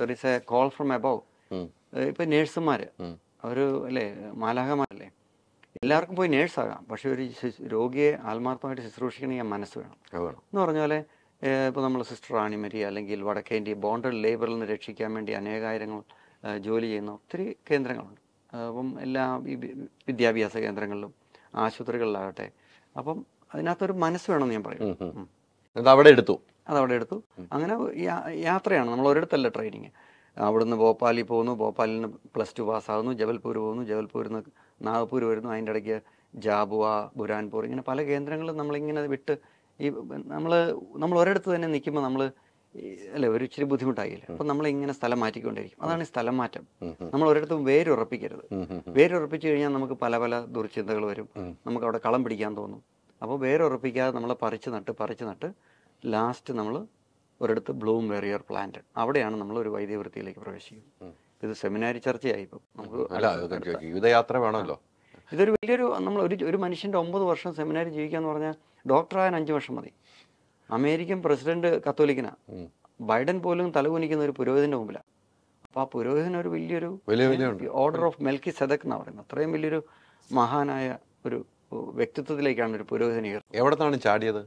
there is a call from above ഇപ്പൊ നേഴ്സുമാര് അവര് അല്ലേ മാലാഹമാരല്ലേ എല്ലാവർക്കും പോയി നേഴ്സാകാം പക്ഷെ ഒരു രോഗിയെ ആത്മാർത്ഥമായിട്ട് ശുശ്രൂഷിക്കണമെങ്കിൽ മനസ്സ് വേണം എന്ന് പറഞ്ഞ പോലെ ഇപ്പോൾ നമ്മൾ സിസ്റ്റർ റാണിമരി അല്ലെങ്കിൽ വടക്കേ ഇന്ത്യ ബോണ്ടഡ് ലേബറിൽ നിന്ന് രക്ഷിക്കാൻ വേണ്ടി അനേകായിരങ്ങൾ ജോലി ചെയ്യുന്ന ഒത്തിരി കേന്ദ്രങ്ങളുണ്ട് അപ്പം എല്ലാ ഈ വിദ്യാഭ്യാസ കേന്ദ്രങ്ങളിലും ആശുപത്രികളിലാകട്ടെ അപ്പം അതിനകത്തൊരു മനസ്സ് വേണമെന്ന് ഞാൻ പറയും അതവിടെ എടുത്തു അതവിടെ എടുത്തു അങ്ങനെ യാത്രയാണ് നമ്മൾ ഒരിടത്തല്ല ട്രെയിനിങ് അവിടുന്ന് ഭോപ്പാലിൽ പോകുന്നു ഭോപ്പാലിൽ നിന്ന് പ്ലസ് ടു പാസ്സാകുന്നു ജബൽപൂർ പോകുന്നു ജബൽപൂരിൽ നിന്ന് നാഗ്പൂർ വരുന്നു അതിൻ്റെ ഇടയ്ക്ക് ജാബുവ ബുരാൻപൂർ ഇങ്ങനെ പല കേന്ദ്രങ്ങളും നമ്മളിങ്ങനെ വിട്ട് ഈ നമ്മൾ നമ്മൾ ഒരിടത്ത് തന്നെ നിൽക്കുമ്പോൾ നമ്മൾ അല്ലെ ഒരു ഇച്ചിരി ബുദ്ധിമുട്ടായില്ലേ അപ്പൊ നമ്മൾ ഇങ്ങനെ സ്ഥലം മാറ്റിക്കൊണ്ടിരിക്കും അതാണ് ഈ സ്ഥലം മാറ്റം നമ്മൾ ഒരിടത്തും വേരുറപ്പിക്കരുത് വേരുറപ്പിച്ചു കഴിഞ്ഞാൽ നമുക്ക് പല പല ദുർചിന്തകൾ വരും നമുക്ക് അവിടെ കളം പിടിക്കാൻ തോന്നും അപ്പോൾ വേരുറപ്പിക്കാതെ നമ്മൾ പറിച്ചു നട്ട് പറിച്ചു നട്ട് ലാസ്റ്റ് നമ്മൾ ഒരിടത്ത് ബ്ലൂം വെറിയർ പ്ലാന്റ് അവിടെയാണ് നമ്മൾ ഒരു വൈദ്യ വൃത്തിയിലേക്ക് പ്രവേശിക്കുന്നത് ഇത് സെമിനാരി ചർച്ചയായി ഇപ്പം നമുക്ക് ജീവിതയാത്ര വേണമല്ലോ ഇതൊരു വലിയൊരു നമ്മൾ ഒരു ഒരു മനുഷ്യന്റെ ഒമ്പത് വർഷം സെമിനാരി ജീവിക്കാന്ന് എന്ന് പറഞ്ഞാൽ ഡോക്ടറായാൻ അഞ്ച് വർഷം മതി അമേരിക്കൻ പ്രസിഡന്റ് കത്തോലിക്കനാണ് ബൈഡൻ പോലും തലകുനിക്കുന്ന ഒരു പുരോഹിതന്റെ മുമ്പിലാണ് അപ്പൊ ആ പുരോഹിതൻ ഒരു വലിയൊരു ഓർഡർ ഓഫ് മെൽക്കി സെതക് എന്നാണ് പറയുന്നത് അത്രയും വലിയൊരു മഹാനായ ഒരു വ്യക്തിത്വത്തിലേക്കാണ് ഒരു പുരോഹിതനെ എവിടത്താണ് ചാടിയത്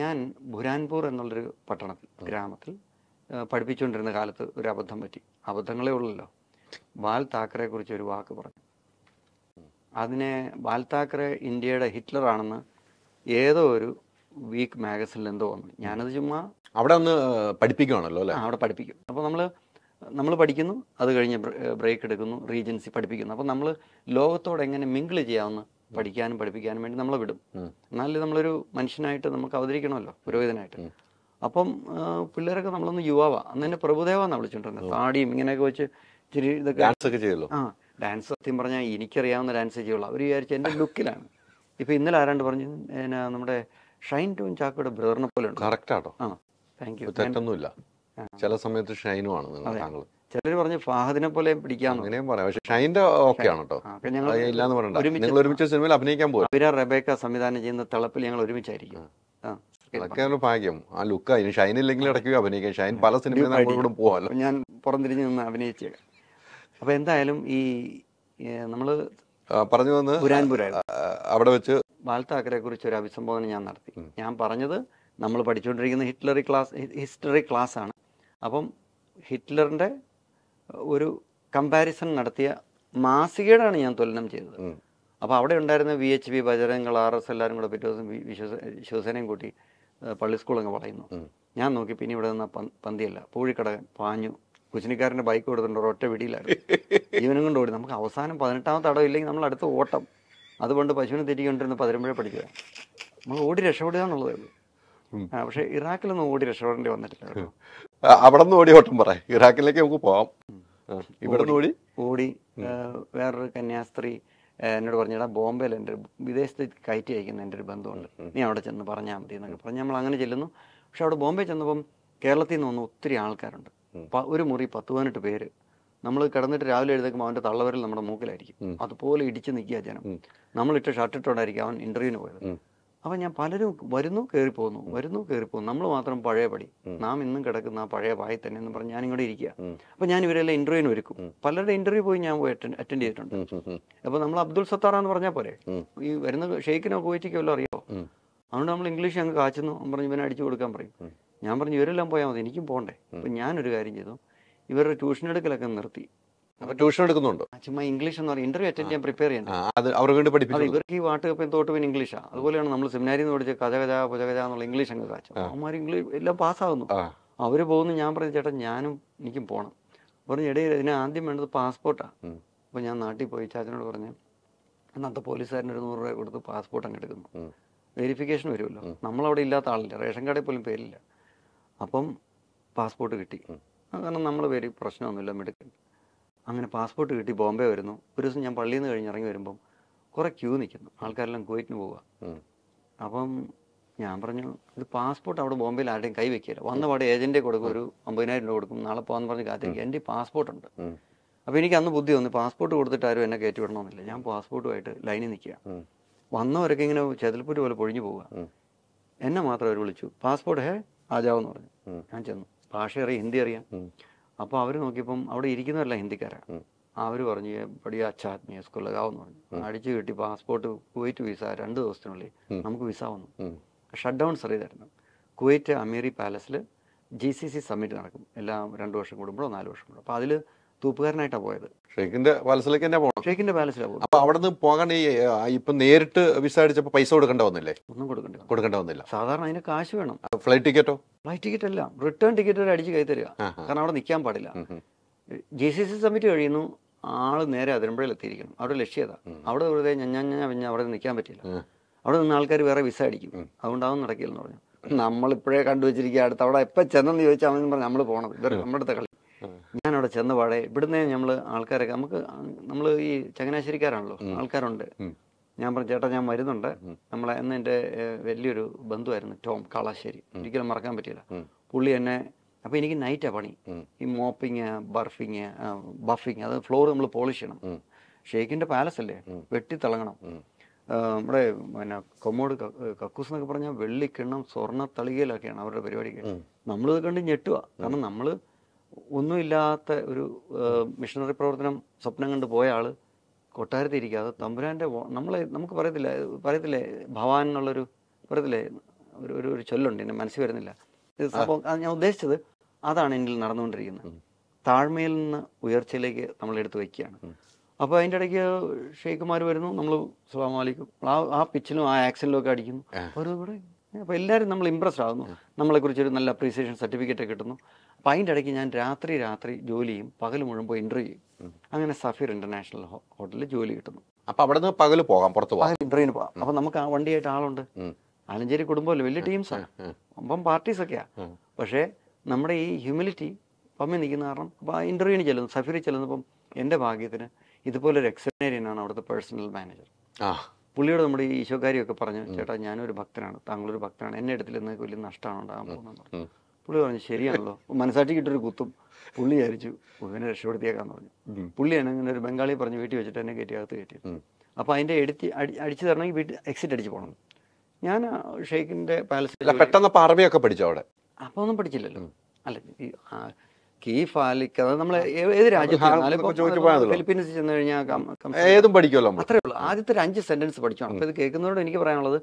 ഞാൻ ബുരാൻപൂർ എന്നുള്ളൊരു പട്ടണത്തിൽ ഗ്രാമത്തിൽ പഠിപ്പിച്ചുകൊണ്ടിരുന്ന കാലത്ത് ഒരു അബദ്ധം പറ്റി അബദ്ധങ്ങളേ ഉള്ളല്ലോ ബാൽ താക്കറെ കുറിച്ച് ഒരു വാക്ക് പറഞ്ഞു അതിനെ ബാൽ താക്കറെ ഇന്ത്യയുടെ ഹിറ്റ്ലർ ആണെന്ന് ഏതോ ഒരു വീക്ക് മാഗസിനിൽ എന്തോ വന്നു ഞാനത് ചുമ്മാ അവിടെ ഒന്ന് പഠിപ്പിക്കുകയാണല്ലോ അല്ലേ അവിടെ പഠിപ്പിക്കും അപ്പോൾ നമ്മൾ നമ്മൾ പഠിക്കുന്നു അത് കഴിഞ്ഞ് ബ്രേക്ക് എടുക്കുന്നു റീജൻസി പഠിപ്പിക്കുന്നു അപ്പോൾ നമ്മൾ ലോകത്തോടെ എങ്ങനെ മിങ്കിൾ ചെയ്യാമെന്ന് പഠിക്കാനും പഠിപ്പിക്കാനും വേണ്ടി നമ്മളെ വിടും എന്നാലും നമ്മളൊരു മനുഷ്യനായിട്ട് നമുക്ക് അവതരിക്കണമല്ലോ പുരോഹിതനായിട്ട് അപ്പം പിള്ളേരൊക്കെ നമ്മളൊന്ന് യുവാവ അന്ന് തന്നെ പ്രഭുദേവാന്ന് വിളിച്ചിട്ടുണ്ടായിരുന്നു താടിയും ഇങ്ങനെയൊക്കെ വെച്ച് ഇച്ചിരി ഇതൊക്കെ ആ ഡാൻസ് സത്യം പറഞ്ഞാൽ എനിക്കറിയാവുന്ന ഡാൻസ് ചെയ്യുള്ളൂ അവർ വിചാരിച്ചു എൻ്റെ ലുക്കിലാണ് ഇപ്പം ഇന്നലെ ആരാണ്ട് പറഞ്ഞു എന്നാ നമ്മുടെ ഷൈൻ ടോം ചാക്കോയുടെ ബ്രദറിനെ പോലെ ഉണ്ട് കറക്റ്റാട്ടോ ആ താങ്ക് യു തെറ്റൊന്നുമില്ല ചില സമയത്ത് ഷൈനും ആണ് താങ്കൾ ചിലർ പറഞ്ഞു ഫാഹദിനെ പോലെ പിടിക്കാം അങ്ങനെയും പറയാം പക്ഷെ ഷൈൻ്റെ ഓക്കെ ആണ് കേട്ടോ ഇല്ലാന്ന് പറയണ്ട നിങ്ങൾ ഒരുമിച്ച് സിനിമയിൽ അഭിനയിക്കാൻ പോകും അവരാ റബേക്ക സംവിധാനം ചെയ്യുന്ന തളപ്പിൽ ഞങ്ങൾ ഒരുമിച്ചായിരിക്കും അതൊക്കെ ഭാഗ്യം ആ ലുക്ക് അതിന് ഷൈൻ ഇല്ലെങ്കിൽ ഇടയ്ക്ക് അഭിനയിക്കാം ഷൈൻ പല സിനിമയിൽ നമ്മളോട് പോകാമല്ലോ ഞാൻ പുറം പുറംതിരിഞ്ഞ് നിന്ന് അഭിനയിച്ചേക്കാം അപ്പോൾ എന്തായാലും ഈ നമ്മൾ പറഞ്ഞു വന്ന് പുരാൻപുരാണ് അവിടെ വെച്ച് ബാൽ താക്കറെ കുറിച്ച് ഒരു അഭിസംബോധന ഞാൻ നടത്തി ഞാൻ പറഞ്ഞത് നമ്മൾ പഠിച്ചുകൊണ്ടിരിക്കുന്ന ഹിറ്റ്ലറി ക്ലാസ് ഹിസ്റ്ററി ക്ലാസ് ആണ് അപ്പം ഹിറ്റ്ലറിൻ്റെ ഒരു കമ്പാരിസൺ നടത്തിയ മാസികയുടെയാണ് ഞാൻ തുലനം ചെയ്തത് അപ്പോൾ അവിടെ ഉണ്ടായിരുന്ന V H P Bajrang Dal R S എല്ലാവരും കൂടെ പിറ്റേ ദിവസം വിശ്വസ ശിവസേനയും കൂട്ടി പള്ളി സ്കൂളങ്ങ് വളയുന്നു ഞാൻ നോക്കി പിന്നെ ഇവിടെ നിന്ന് പന്തിയല്ല പൂഴിക്കടകൻ പാഞ്ഞു കുശിനിക്കാരൻ്റെ ബൈക്ക് കൊടുത്തിട്ടുണ്ട് ഒറ്റ പിടിയിലായിരുന്നു ജീവനും കൊണ്ട് ഓടി നമുക്ക് അവസാനം പതിനെട്ടാമത്തെ അടവ് ഇല്ലെങ്കിൽ നമ്മൾ അടുത്ത ഓട്ടം അതുകൊണ്ട് പശുവിനെ തിരികൊണ്ടിരുന്ന പതിരമ്പഴ പഠിക്കുക നമ്മൾ ഓടി രക്ഷപ്പെടുക എന്നുള്ളതേ ഉള്ളൂ പക്ഷേ ഇറാഖിലൊന്നും ഓടി രക്ഷപ്പെടേണ്ടി വന്നിട്ടില്ല അവിടെ നിന്ന് ഓടി ഓട്ടം പറ ഇറാഖിലേക്ക് നമുക്ക് പോവാം ഇവിടെ ഓടി ഓടി വേറൊരു കന്യാസ്ത്രീ എന്നോട് പറഞ്ഞിടാ ബോംബെയിൽ എൻ്റെ വിദേശത്ത് കയറ്റി അയക്കുന്ന എൻ്റെ ഒരു ബന്ധമുണ്ട് നീ അവിടെ ചെന്ന് പറഞ്ഞാൽ മതി എന്നൊക്കെ പറഞ്ഞ് നമ്മൾ അങ്ങനെ ചെല്ലുന്നു പക്ഷെ അവിടെ ബോംബെ ചെന്നപ്പം കേരളത്തിൽ നിന്ന് വന്ന് ഒത്തിരി ആൾക്കാരുണ്ട് ഒരു മുറി പത്ത് പതിനെട്ട് പേര് നമ്മൾ കിടന്നിട്ട് രാവിലെ എഴുതേക്കുമ്പോൾ അവൻ്റെ തള്ളവരിൽ നമ്മുടെ മൂക്കിലായിരിക്കും അതുപോലെ ഇടിച്ച് നിൽക്കുക ജനം നമ്മളിട്ട് ഷർട്ട് ഇട്ടോണ്ടായിരിക്കും അവൻ ഇന്റർവ്യൂവിന് പോയത് അപ്പം ഞാൻ പലരും വരുന്നു കയറി പോകുന്നു വരുന്നു കയറി പോകുന്നു നമ്മൾ മാത്രം പഴയ പടി നാം ഇന്നും കിടക്കുന്ന ആ പഴയ പായി തന്നെ എന്ന് പറഞ്ഞ് ഞാനിങ്ങോട്ട് ഇരിക്കുക അപ്പം ഞാൻ ഇവരെല്ലാം ഇന്റർവ്യൂവിന് ഒരുക്കും പലരുടെ ഇന്റർവ്യൂ പോയി ഞാൻ പോയി അറ്റൻഡ് ചെയ്തിട്ടുണ്ട് അപ്പോൾ നമ്മൾ അബ്ദുൾ സത്താറ എന്ന് പറഞ്ഞാൽ പോലെ ഈ വരുന്ന ഷെയ്ക്കിനോ കോയിറ്റിക്കോ അറിയോ അറിയാമോ അതുകൊണ്ട് നമ്മൾ ഇംഗ്ലീഷ് അങ്ങ് കാച്ചുന്നു പറഞ്ഞു ഇവനെ അടിച്ചു കൊടുക്കാൻ പറയും ഞാൻ പറഞ്ഞു ഇവരെല്ലാം പോയാൽ മതി എനിക്കും പോകണ്ടേ അപ്പൊ ഞാനൊരു കാര്യം ചെയ്തു ഇവരുടെ ട്യൂഷൻ എടുക്കലൊക്കെ നിർത്തി ട്യൂഷൻ എടുക്കുന്നുണ്ട് ചുമ്മാ ഇംഗ്ലീഷ് എന്ന് പറഞ്ഞാൽ ഇന്റർവ്യൂ അറ്റൻഡ് ചെയ്യാൻ പ്രിപ്പയർ ചെയ്യണം ഇവർക്ക് ഈ വാട്ട് കപ്പയും തോട്ട് പിന്നെ ഇംഗ്ലീഷാ അതുപോലെയാണ് നമ്മൾ സെമിനാരിന്ന് പഠിച്ച കഥ കഥ പുജകഥ എന്നുള്ള ഇംഗ്ലീഷ് അങ്ങ് കാച്ചു അമ്മമാർ ഇംഗ്ലീഷ് എല്ലാം പാസ്സാകുന്നു അവർ പോകുന്നു ഞാൻ പറഞ്ഞു ചേട്ടാ ഞാനും എനിക്കും പോകണം പറഞ്ഞു ഇടയിൽ ഇതിന് ആദ്യം വേണ്ടത് പാസ്പോർട്ടാണ് അപ്പോൾ ഞാൻ നാട്ടിൽ പോയി ചാച്ചനോട് പറഞ്ഞു അന്നത്തെ പോലീസുകാരൻ ഒരു നൂറ് രൂപ കൊടുത്ത് പാസ്പോർട്ട് അങ്ങ് എടുക്കുന്നു വെരിഫിക്കേഷൻ വരുമല്ലോ നമ്മളവിടെ ഇല്ലാത്ത ആളില്ല റേഷൻ കാർഡിൽ പോലും പേരില്ല അപ്പം പാസ്പോർട്ട് കിട്ടി കാരണം നമ്മൾ പേര് പ്രശ്നമൊന്നുമില്ല മെഡിക്കൽ അങ്ങനെ പാസ്പോർട്ട് കിട്ടി ബോംബെ വരുന്നു ഒരു ദിവസം ഞാൻ പള്ളിയിൽ നിന്ന് കഴിഞ്ഞ് ഇറങ്ങി വരുമ്പം കുറേ ക്യൂ നിൽക്കുന്നു ആൾക്കാരെല്ലാം കുവൈറ്റിന് പോവുക അപ്പം ഞാൻ പറഞ്ഞു ഇത് പാസ്പോർട്ട് അവിടെ ബോംബെയിൽ ആരുടെയും കൈ വെക്കില്ല വന്ന പാടെ ഏജന്റേ കൊടുക്കും ഒരു അമ്പതിനായിരം രൂപ കൊടുക്കും നാളെ പോകാന്ന് പറഞ്ഞ് കാത്തിരിക്കും എൻ്റെ പാസ്പോർട്ട് ഉണ്ട് അപ്പോൾ എനിക്ക് അന്ന് ബുദ്ധി വന്നു പാസ്പോർട്ട് കൊടുത്തിട്ട് ആരും എന്നെ കയറ്റി വിടണമെന്നില്ല ഞാൻ പാസ്പോർട്ടുമായിട്ട് ലൈനിൽ നിൽക്കുക വന്നവരൊക്കെ ഇങ്ങനെ ചെതൽപ്പൂര് പോലെ പൊഴിഞ്ഞു പോവുക എന്നെ മാത്രം അവർ വിളിച്ചു പാസ്പോർട്ട് ഹേ ആചാവെന്ന് പറഞ്ഞു ഞാൻ ചെന്നു ഭാഷ അറിയാം ഹിന്ദി അറിയാം അപ്പോൾ അവർ നോക്കിയപ്പം അവിടെ ഇരിക്കുന്നവരല്ല ഹിന്ദിക്കാരാണ് അവർ പറഞ്ഞു ബടിയ അച്ചാത്മീയ സ്കൂളിലാവെന്ന് പറഞ്ഞു അടിച്ചു കിട്ടി പാസ്പോർട്ട് കുവൈറ്റ് വിസ രണ്ട് ദിവസത്തിനുള്ളിൽ നമുക്ക് വിസ വന്നു ഷട്ട് ഡൗൺ സർവീസായിരുന്നു കുവൈറ്റ് അമീറി പാലസിൽ ജി സി സി സമ്മിറ്റ് നടക്കും എല്ലാം രണ്ട് വർഷം കൂടുമ്പോഴോ നാല് വർഷം കൂടുമ്പോൾ അപ്പോൾ അതിൽ തൂപ്പുകാരനായിട്ടാണ് പോയത് ഷെയ്ഖിന്റെ പാലസിലേക്ക് തന്നെ പോകണം ഷെയ്ഖിന്റെ പാലസിലാണ് പോകുന്നത് അപ്പൊ അവിടെ നിന്ന് പോകാൻ ഈ ഇപ്പൊ നേരിട്ട് വിസ അടിച്ചപ്പോ പൈസ കൊടുക്കേണ്ട വന്നില്ലേ ഒന്നും കൊടുക്കണ്ട കൊടുക്കേണ്ട വന്നില്ല സാധാരണ അതിന് കാശ് വേണം ഫ്ലൈറ്റ് ടിക്കറ്റോ ഫ്ലൈറ്റ് ടിക്കറ്റ് അല്ല റിട്ടേൺ ടിക്കറ്റ് ഒരു അടിച്ച് കൈ തരിക കാരണം അവിടെ നിൽക്കാൻ പാടില്ല ജെ സി സി സമിറ്റ് കഴിയുന്നു ആള് നേരെ അതിരമ്പഴയിൽ എത്തിയിരിക്കണം അവിടെ ലക്ഷ്യതാ അവിടെ വെറുതെ ഞാൻ ഞാൻ അവിടെ നിൽക്കാൻ പറ്റില്ല അവിടെ നിന്ന് ആൾക്കാർ വേറെ വിസ അടിക്കും അതുകൊണ്ടാവും നടക്കില്ലെന്ന് പറഞ്ഞു നമ്മളിപ്പോഴേ കണ്ടുവച്ചിരിക്കുക അടുത്ത് അവിടെ എപ്പോൾ ചെന്നെന്ന് ചോദിച്ചാൽ പറഞ്ഞു നമ്മൾ പോകണം ഇവർ നമ്മുടെ അടുത്ത കളി ഞാനവിടെ ചെന്ന പാടെ ഇവിടുന്ന് നമ്മൾ ആൾക്കാരൊക്കെ നമുക്ക് നമ്മൾ ഈ ചങ്ങനാശ്ശേരിക്കാരാണല്ലോ ആൾക്കാരുണ്ട് ഞാൻ പറഞ്ഞു ചേട്ടാ ഞാൻ വരുന്നുണ്ട് നമ്മളെ അന്ന് എന്റെ വലിയൊരു ബന്ധുവായിരുന്നു ടോം കാളാശ്ശേരി ഒരിക്കലും മറക്കാൻ പറ്റില്ല പുള്ളി എന്നെ അപ്പോൾ എനിക്ക് നൈറ്റാ പണി ഈ മോപ്പിങ് ബർഫിങ് ബഫിങ് അത് ഫ്ലോർ നമ്മൾ പോളിഷ് ചെയ്യണം ഷെയ്ഖിൻ്റെ പാലസ് അല്ലേ വെട്ടിത്തിളങ്ങണം നമ്മുടെ പിന്നെ കൊമ്മോട് കക്കൂസ് എന്നൊക്കെ പറഞ്ഞാൽ വെള്ളിക്കിണ്ണം സ്വർണ്ണ തളികയിലൊക്കെയാണ് അവരുടെ പരിപാടിക്ക് നമ്മളിത് കണ്ട് ഞെട്ടുക കാരണം നമ്മൾ ഒന്നുമില്ലാത്ത ഒരു മിഷണറി പ്രവർത്തനം സ്വപ്നം കണ്ട് പോയ ആൾ കൊട്ടാരത്തിരിക്കാതെ തമ്പുരാൻ്റെ നമ്മളെ നമുക്ക് പറയത്തില്ല പറയത്തില്ലേ ഭവാൻ എന്നുള്ളൊരു പറയത്തില്ലേ ഒരു ഒരു ഒരു ചൊല്ലുണ്ട് എൻ്റെ മനസ്സിൽ വരുന്നില്ല അപ്പോൾ ഞാൻ ഉദ്ദേശിച്ചത് അതാണ് എൻ്റെ നടന്നുകൊണ്ടിരിക്കുന്നത് താഴ്മയിൽ നിന്ന് ഉയർച്ചയിലേക്ക് നമ്മൾ എടുത്തു വയ്ക്കുകയാണ് അപ്പോൾ അതിൻ്റെ ഇടയ്ക്ക് ഷെയ്ഖുമാർ വരുന്നു നമ്മൾ സ്ലാം വലിക്കും ആ ആ പിച്ചിലും ആ ആക്സിലും ഒക്കെ അടിക്കുന്നു ഓരോ കൂടെ അപ്പോൾ എല്ലാവരും നമ്മൾ ഇമ്പ്രസ്ഡ് ആകുന്നു നമ്മളെക്കുറിച്ചൊരു നല്ല അപ്രീസിയേഷൻ സർട്ടിഫിക്കറ്റ് കിട്ടുന്നു അപ്പം അതിൻ്റെ ഇടയ്ക്ക് ഞാൻ രാത്രി രാത്രി ജോലിയും പകൽ മുഴുമ്പോൾ ഇൻ്റർവ്യൂ ചെയ്യും അങ്ങനെ സഫീർ ഇൻ്റർനാഷണൽ ഹോട്ടലിൽ ജോലി കിട്ടുന്നു അപ്പം അവിടെ നിന്ന് പകൽ പോകാം പുറത്ത് പോകാം ഇൻ്റർവ്യൂവിന് പോകാം അപ്പം നമുക്ക് ആ വണ്ടിയായിട്ട് ആളുണ്ട് ആലഞ്ചേരി കുടുംബമല്ലേ വലിയ ടീംസാണ് അപ്പം പാർട്ടീസൊക്കെയാണ് പക്ഷേ നമ്മുടെ ഈ ഹ്യൂമിലിറ്റി പമ്മി നിൽക്കുന്ന കാരണം അപ്പോൾ ആ ഇൻ്റർവ്യൂവിന് ചെല്ലുന്നു സഫീർ ചെല്ലുന്നപ്പം എൻ്റെ ഭാഗ്യത്തിന് ഇതുപോലെ ഒരു എക്സനേരിയനാണ് അവിടുത്തെ പേഴ്സണൽ മാനേജർ ആ പുള്ളിയോട് നമ്മുടെ ഈ ഈശോകാരിയൊക്കെ പറഞ്ഞു ചേട്ടാ ഞാനൊരു ഭക്തനാണ് താങ്കളൊരു ഭക്തനാണ് എന്നെ നിന്ന് വലിയ നഷ്ടമാണ് ഉണ്ടാകാൻ പോകുന്നത് പുള്ളി പറഞ്ഞു ശരിയാണല്ലോ മനസ്സാട്ടി കിട്ടൊരു കുത്തും പുള്ളി വിചാരിച്ചു ഇവനെ രക്ഷപ്പെടുത്തിയേക്കാന്ന് പറഞ്ഞു പുള്ളിയാണ് ഇങ്ങനെ ഒരു ബംഗാളി പറഞ്ഞ് വീട്ടിൽ വെച്ചിട്ട് എന്നെ കയറ്റി അകത്ത് കയറ്റി അപ്പോൾ അതിൻ്റെ എടുത്തി അടിച്ചു തരണമെങ്കിൽ വീട്ടിൽ എക്സിറ്റ് അടിച്ച് പോകണം ഞാൻ ഷെയ്ഖിൻ്റെ പാലസ് പെട്ടെന്ന് പറവിയൊക്കെ പഠിച്ചു അവിടെ അപ്പോൾ ഒന്നും പഠിച്ചില്ലല്ലോ അല്ല കീഫ് ആലിക്ക് നമ്മൾ ഏത് രാജ്യത്ത് ഫിലിപ്പീൻസ് ചെന്ന് കഴിഞ്ഞാൽ ഏതും പഠിക്കുമല്ലോ അത്രേ ഉള്ളൂ ആദ്യത്തെ ഒരു അഞ്ച് സെന്റൻസ് പഠിക്കണം അപ്പോൾ ഇത് കേൾക്കുന്നതോട് എനിക്ക് പറയാനുള്ളത്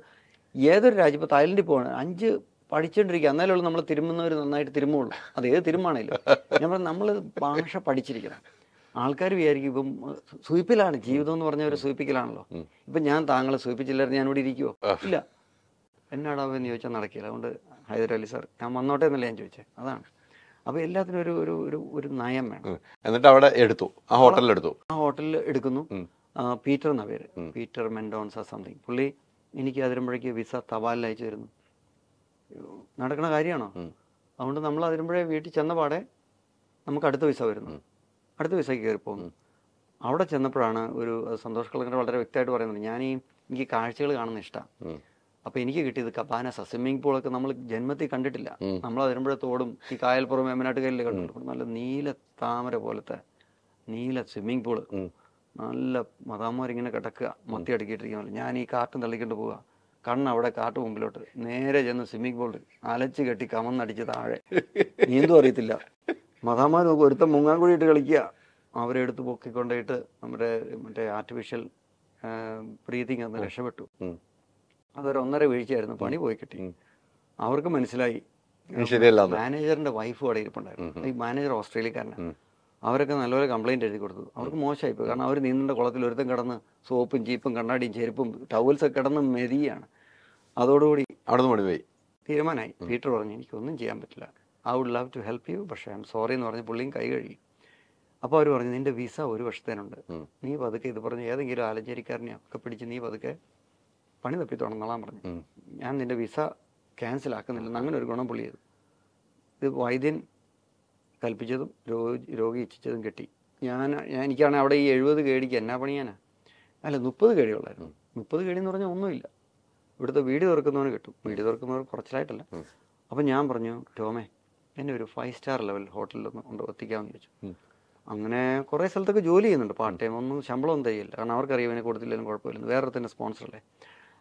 ഏതൊരു രാജ്യം ഇപ്പോൾ തായ്ലൻഡിൽ പോകണം അഞ്ച് പഠിച്ചുകൊണ്ടിരിക്കുക ഉള്ളൂ നമ്മൾ തിരുമ്മുന്നവർ നന്നായിട്ട് തിരുമ്മുള്ളൂ അത് ഏത് തിരുമ്മാണേലും ഞാൻ പറഞ്ഞു നമ്മൾ ഭാഷ പഠിച്ചിരിക്കണം ആൾക്കാർ വിചാരിക്കും ഇപ്പം സൂയിപ്പിലാണ് ജീവിതം എന്ന് പറഞ്ഞ ഒരു സൂയിപ്പിക്കലാണല്ലോ ഇപ്പം ഞാൻ താങ്കളെ സൂയിപ്പിച്ചില്ലായിരുന്നു ഞാൻ ഇവിടെ ഇരിക്കുമോ ഇല്ല എന്നാടാവോ എന്ന് ചോദിച്ചാൽ നടക്കില്ല അതുകൊണ്ട് ഹൈദരലി സാർ ഞാൻ വന്നോട്ടെ എന്നല്ല ഞാൻ ചോദിച്ചത് അതാണ് അപ്പോൾ എല്ലാത്തിനും ഒരു ഒരു ഒരു ഒരു നയം വേണം എന്നിട്ട് അവിടെ എടുത്തു ആ ഹോട്ടലിൽ എടുത്തു ആ ഹോട്ടലിൽ എടുക്കുന്നു പീറ്റർ എന്നാ പേര് പീറ്റർ ആ സംതിങ് പുള്ളി എനിക്ക് അതിരുമ്പോഴേക്ക് വിസ തപാലിൽ അയച്ചു തരുന്നു നടക്കണ കാര്യമാണോ അതുകൊണ്ട് നമ്മൾ അതിരുമ്പോഴേ വീട്ടിൽ ചെന്ന പാടെ നമുക്ക് അടുത്ത വിസ വരുന്നു അടുത്ത വിസയ്ക്ക് കയറി പോകുന്നു അവിടെ ചെന്നപ്പോഴാണ് ഒരു സന്തോഷ് കളങ്കർ വളരെ വ്യക്തമായിട്ട് പറയുന്നത് ഞാൻ ഈ എനിക്ക് കാഴ്ചകൾ കാണുന്ന ഇഷ്ടമാണ് അപ്പോൾ എനിക്ക് കിട്ടിയത് കപ്പാനസ സ്വിമ്മിംഗ് പൂളൊക്കെ നമ്മൾ ജന്മത്തിൽ കണ്ടിട്ടില്ല നമ്മൾ അതിരുമ്പോഴേ തോടും ഈ കായൽപ്പുറം വേമനാട്ട് കയ്യിൽ കണ്ടിട്ടുണ്ട് നല്ല നീല താമര പോലത്തെ നീല സ്വിമ്മിംഗ് പൂള് നല്ല മതാമാരിങ്ങനെ കിടക്കുക മത്തി അടുക്കിയിട്ടിരിക്കുന്ന ഞാൻ ഈ കാർട്ടും തള്ളിക്കൊണ്ട് പോവുക കണ്ണവിടെ കാട്ടു മുമ്പിലോട്ട് നേരെ ചെന്ന് സ്വിമ്മിംഗ് പൂളിൽ അലച്ച് കെട്ടി കമന്നടിച്ച് താഴെ നീന്തും അറിയത്തില്ല മതാമാർ നോക്കും ഒരുത്തം മുങ്ങാൻ കൂടിയിട്ട് കളിക്കുക അവരെ എടുത്ത് പൊക്കിക്കൊണ്ടിട്ട് നമ്മുടെ മറ്റേ ആർട്ടിഫിഷ്യൽ ബ്രീതിങ് അന്ന് രക്ഷപ്പെട്ടു അതൊരൊന്നര ഒന്നര വീഴ്ചയായിരുന്നു പണി പോയി കിട്ടി അവർക്ക് മനസ്സിലായി മാനേജറിന്റെ വൈഫ് അവിടെ ഇരിപ്പുണ്ടായിരുന്നു ഈ മാനേജർ ഓസ്ട്രേലിയക്കാരനാണ് അവരൊക്കെ നല്ലപോലെ കംപ്ലയിൻറ്റ് എഴുതി കൊടുത്തത് അവർക്ക് മോശമായി പോയി കാരണം അവർ നീന്തേണ്ട കുളത്തിൽ ഒരുത്തം കിടന്ന് സോപ്പും ചീപ്പും കണ്ണാടിയും ചെരുപ്പും ടവൽസൊക്കെ കിടന്ന് മെതിയാണ് അതോടുകൂടി അവിടെ നിന്ന് പോയി തീരുമാനമായി പീറ്റർ പറഞ്ഞു എനിക്കൊന്നും ചെയ്യാൻ പറ്റില്ല I would love to help you പക്ഷേ ഐ എം സോറി എന്ന് പറഞ്ഞ് പുള്ളിയും കൈ കഴുകി അപ്പോൾ അവർ പറഞ്ഞു നിന്റെ വിസ ഒരു വർഷത്തേനുണ്ട് നീ പതുക്കെ ഇത് പറഞ്ഞു ഏതെങ്കിലും ആലഞ്ചേരിക്കാരനെ ഒക്കെ പിടിച്ച് നീ പതുക്കെ പണി തപ്പി തുടർന്നോളാൻ പറഞ്ഞു ഞാൻ നിന്റെ വിസ ക്യാൻസൽ ആക്കുന്നില്ല അങ്ങനെ ഒരു ഗുണം പുള്ളി ചെയ്തു ഇത് വൈദ്യൻ കൽപ്പിച്ചതും രോഗി രോഗി ഇച്ഛിച്ചതും കിട്ടി ഞാൻ എനിക്കാണ് അവിടെ ഈ എഴുപത് കേടിക്ക് എന്നാ പണിയാനാ അല്ല മുപ്പത് കേടിയുള്ളായിരുന്നു മുപ്പത് കേടി എന്ന് പറഞ്ഞാൽ ഒന്നുമില്ല ഇവിടുത്തെ വീട് തുറക്കുന്നവന് കിട്ടും വീട് തുറക്കുന്നവർ കുറച്ചിലായിട്ടല്ല അപ്പം ഞാൻ പറഞ്ഞു രോമേ എന്നെ ഒരു ഫൈവ് സ്റ്റാർ ലെവൽ ഹോട്ടലിൽ ഒന്ന് കൊണ്ട് എത്തിക്കാമെന്ന് ചോദിച്ചു അങ്ങനെ കുറേ സ്ഥലത്തൊക്കെ ജോലി ചെയ്യുന്നുണ്ട് പാർട്ട് ടൈം ഒന്നും ഒന്നും തയ്യില്ല കാരണം അവർക്കറിയാം ഇവനെ കൊടുത്തില്ലെങ്കിലും കുഴപ്പമില്ലെന്ന് വേറെ തന്നെ സ്പോൺസറല്ലേ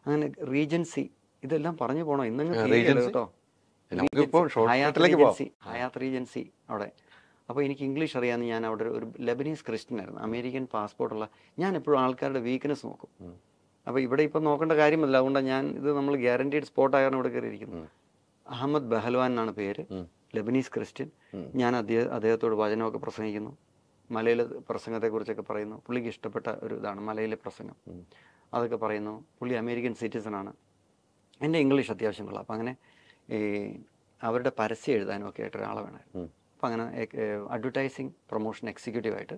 അങ്ങനെ റീജൻസി ഇതെല്ലാം പറഞ്ഞു പോകണോ ഇന്നും കേട്ടോ നമുക്കിപ്പോൾ അവിടെ അപ്പോൾ എനിക്ക് ഇംഗ്ലീഷ് അറിയാമെന്ന് ഞാൻ അവിടെ ഒരു ലബനീസ് ക്രിസ്ത്യൻ ആയിരുന്നു അമേരിക്കൻ പാസ്പോർട്ടുള്ള ഞാൻ എപ്പോഴും ആൾക്കാരുടെ വീക്ക്നെസ് നോക്കും അപ്പോൾ ഇവിടെ ഇപ്പം നോക്കേണ്ട കാര്യമല്ല അതുകൊണ്ടാണ് ഞാൻ ഇത് നമ്മൾ ഗ്യാരണ്ടീഡ് സ്പോട്ടായാണ് ഇവിടെ കയറിയിരിക്കുന്നത് അഹമ്മദ് ബഹൽവാൻ എന്നാണ് പേര് ലബനീസ് ക്രിസ്ത്യൻ ഞാൻ അദ്ദേഹം അദ്ദേഹത്തോട് വചനമൊക്കെ പ്രസംഗിക്കുന്നു മലയിലെ പ്രസംഗത്തെക്കുറിച്ചൊക്കെ പറയുന്നു പുള്ളിക്ക് ഇഷ്ടപ്പെട്ട ഒരു ഇതാണ് മലയിലെ പ്രസംഗം അതൊക്കെ പറയുന്നു പുള്ളി അമേരിക്കൻ സിറ്റിസൺ ആണ് എൻ്റെ ഇംഗ്ലീഷ് അത്യാവശ്യം കൊള്ളാം അപ്പം അങ്ങനെ ഈ അവരുടെ പരസ്യം എഴുതാനും ഒക്കെ ആയിട്ട് ഒരാളെ വേണമായിരുന്നു അപ്പം അങ്ങനെ അഡ്വർടൈസിങ് പ്രൊമോഷൻ എക്സിക്യൂട്ടീവായിട്ട്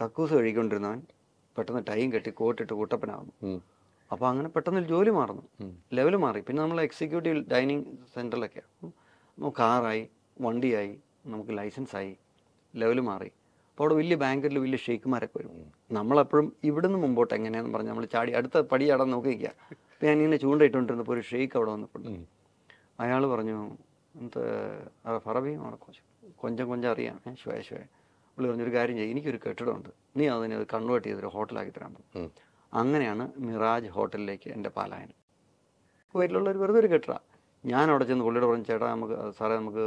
കക്കൂസ് കഴുകിക്കൊണ്ടിരുന്നവൻ പെട്ടെന്ന് ടൈം കെട്ടി കോട്ടിട്ട് കൂട്ടപ്പനാകുന്നു അപ്പോൾ അങ്ങനെ പെട്ടെന്ന് ജോലി മാറുന്നു ലെവൽ മാറി പിന്നെ നമ്മൾ എക്സിക്യൂട്ടീവ് ഡൈനിങ് സെൻറ്ററിലൊക്കെ കാറായി വണ്ടിയായി നമുക്ക് ലൈസൻസ് ആയി ലെവൽ മാറി അപ്പോൾ അവിടെ വലിയ ബാങ്കിൽ വലിയ ഷെയ്ക്കുമാരൊക്കെ വരും നമ്മളെപ്പോഴും ഇവിടുന്ന് മുമ്പോട്ട് എങ്ങനെയാണെന്ന് പറഞ്ഞാൽ നമ്മൾ ചാടി അടുത്ത പടി ചാടാൻ നോക്കി അപ്പോൾ ഞാൻ ഇങ്ങനെ ചൂണ്ടയിട്ടുകൊണ്ടിരുന്ന ഒരു ഷെയ്ക്ക് അവിടെ വന്നപ്പോൾ അയാൾ പറഞ്ഞു എന്ത് ഫറബി കൊഞ്ചം കൊഞ്ചം അറിയാം ശ്വേ ശ്വേ പുള്ളി പറഞ്ഞൊരു കാര്യം ചെയ്യും എനിക്കൊരു കെട്ടിടമുണ്ട് നീ അതിനെ അത് കൺവേർട്ട് ചെയ്തൊരു ഹോട്ടലാക്കി തരാൻ പോകും അങ്ങനെയാണ് മിറാജ് ഹോട്ടലിലേക്ക് എൻ്റെ പാലായനം വീട്ടിലുള്ള ഒരു വെറുതെ ഒരു കെട്ടിട ഞാൻ അവിടെ ചെന്ന് പുള്ളിയുടെ പറഞ്ഞു ചേട്ടാ നമുക്ക് സാറേ നമുക്ക്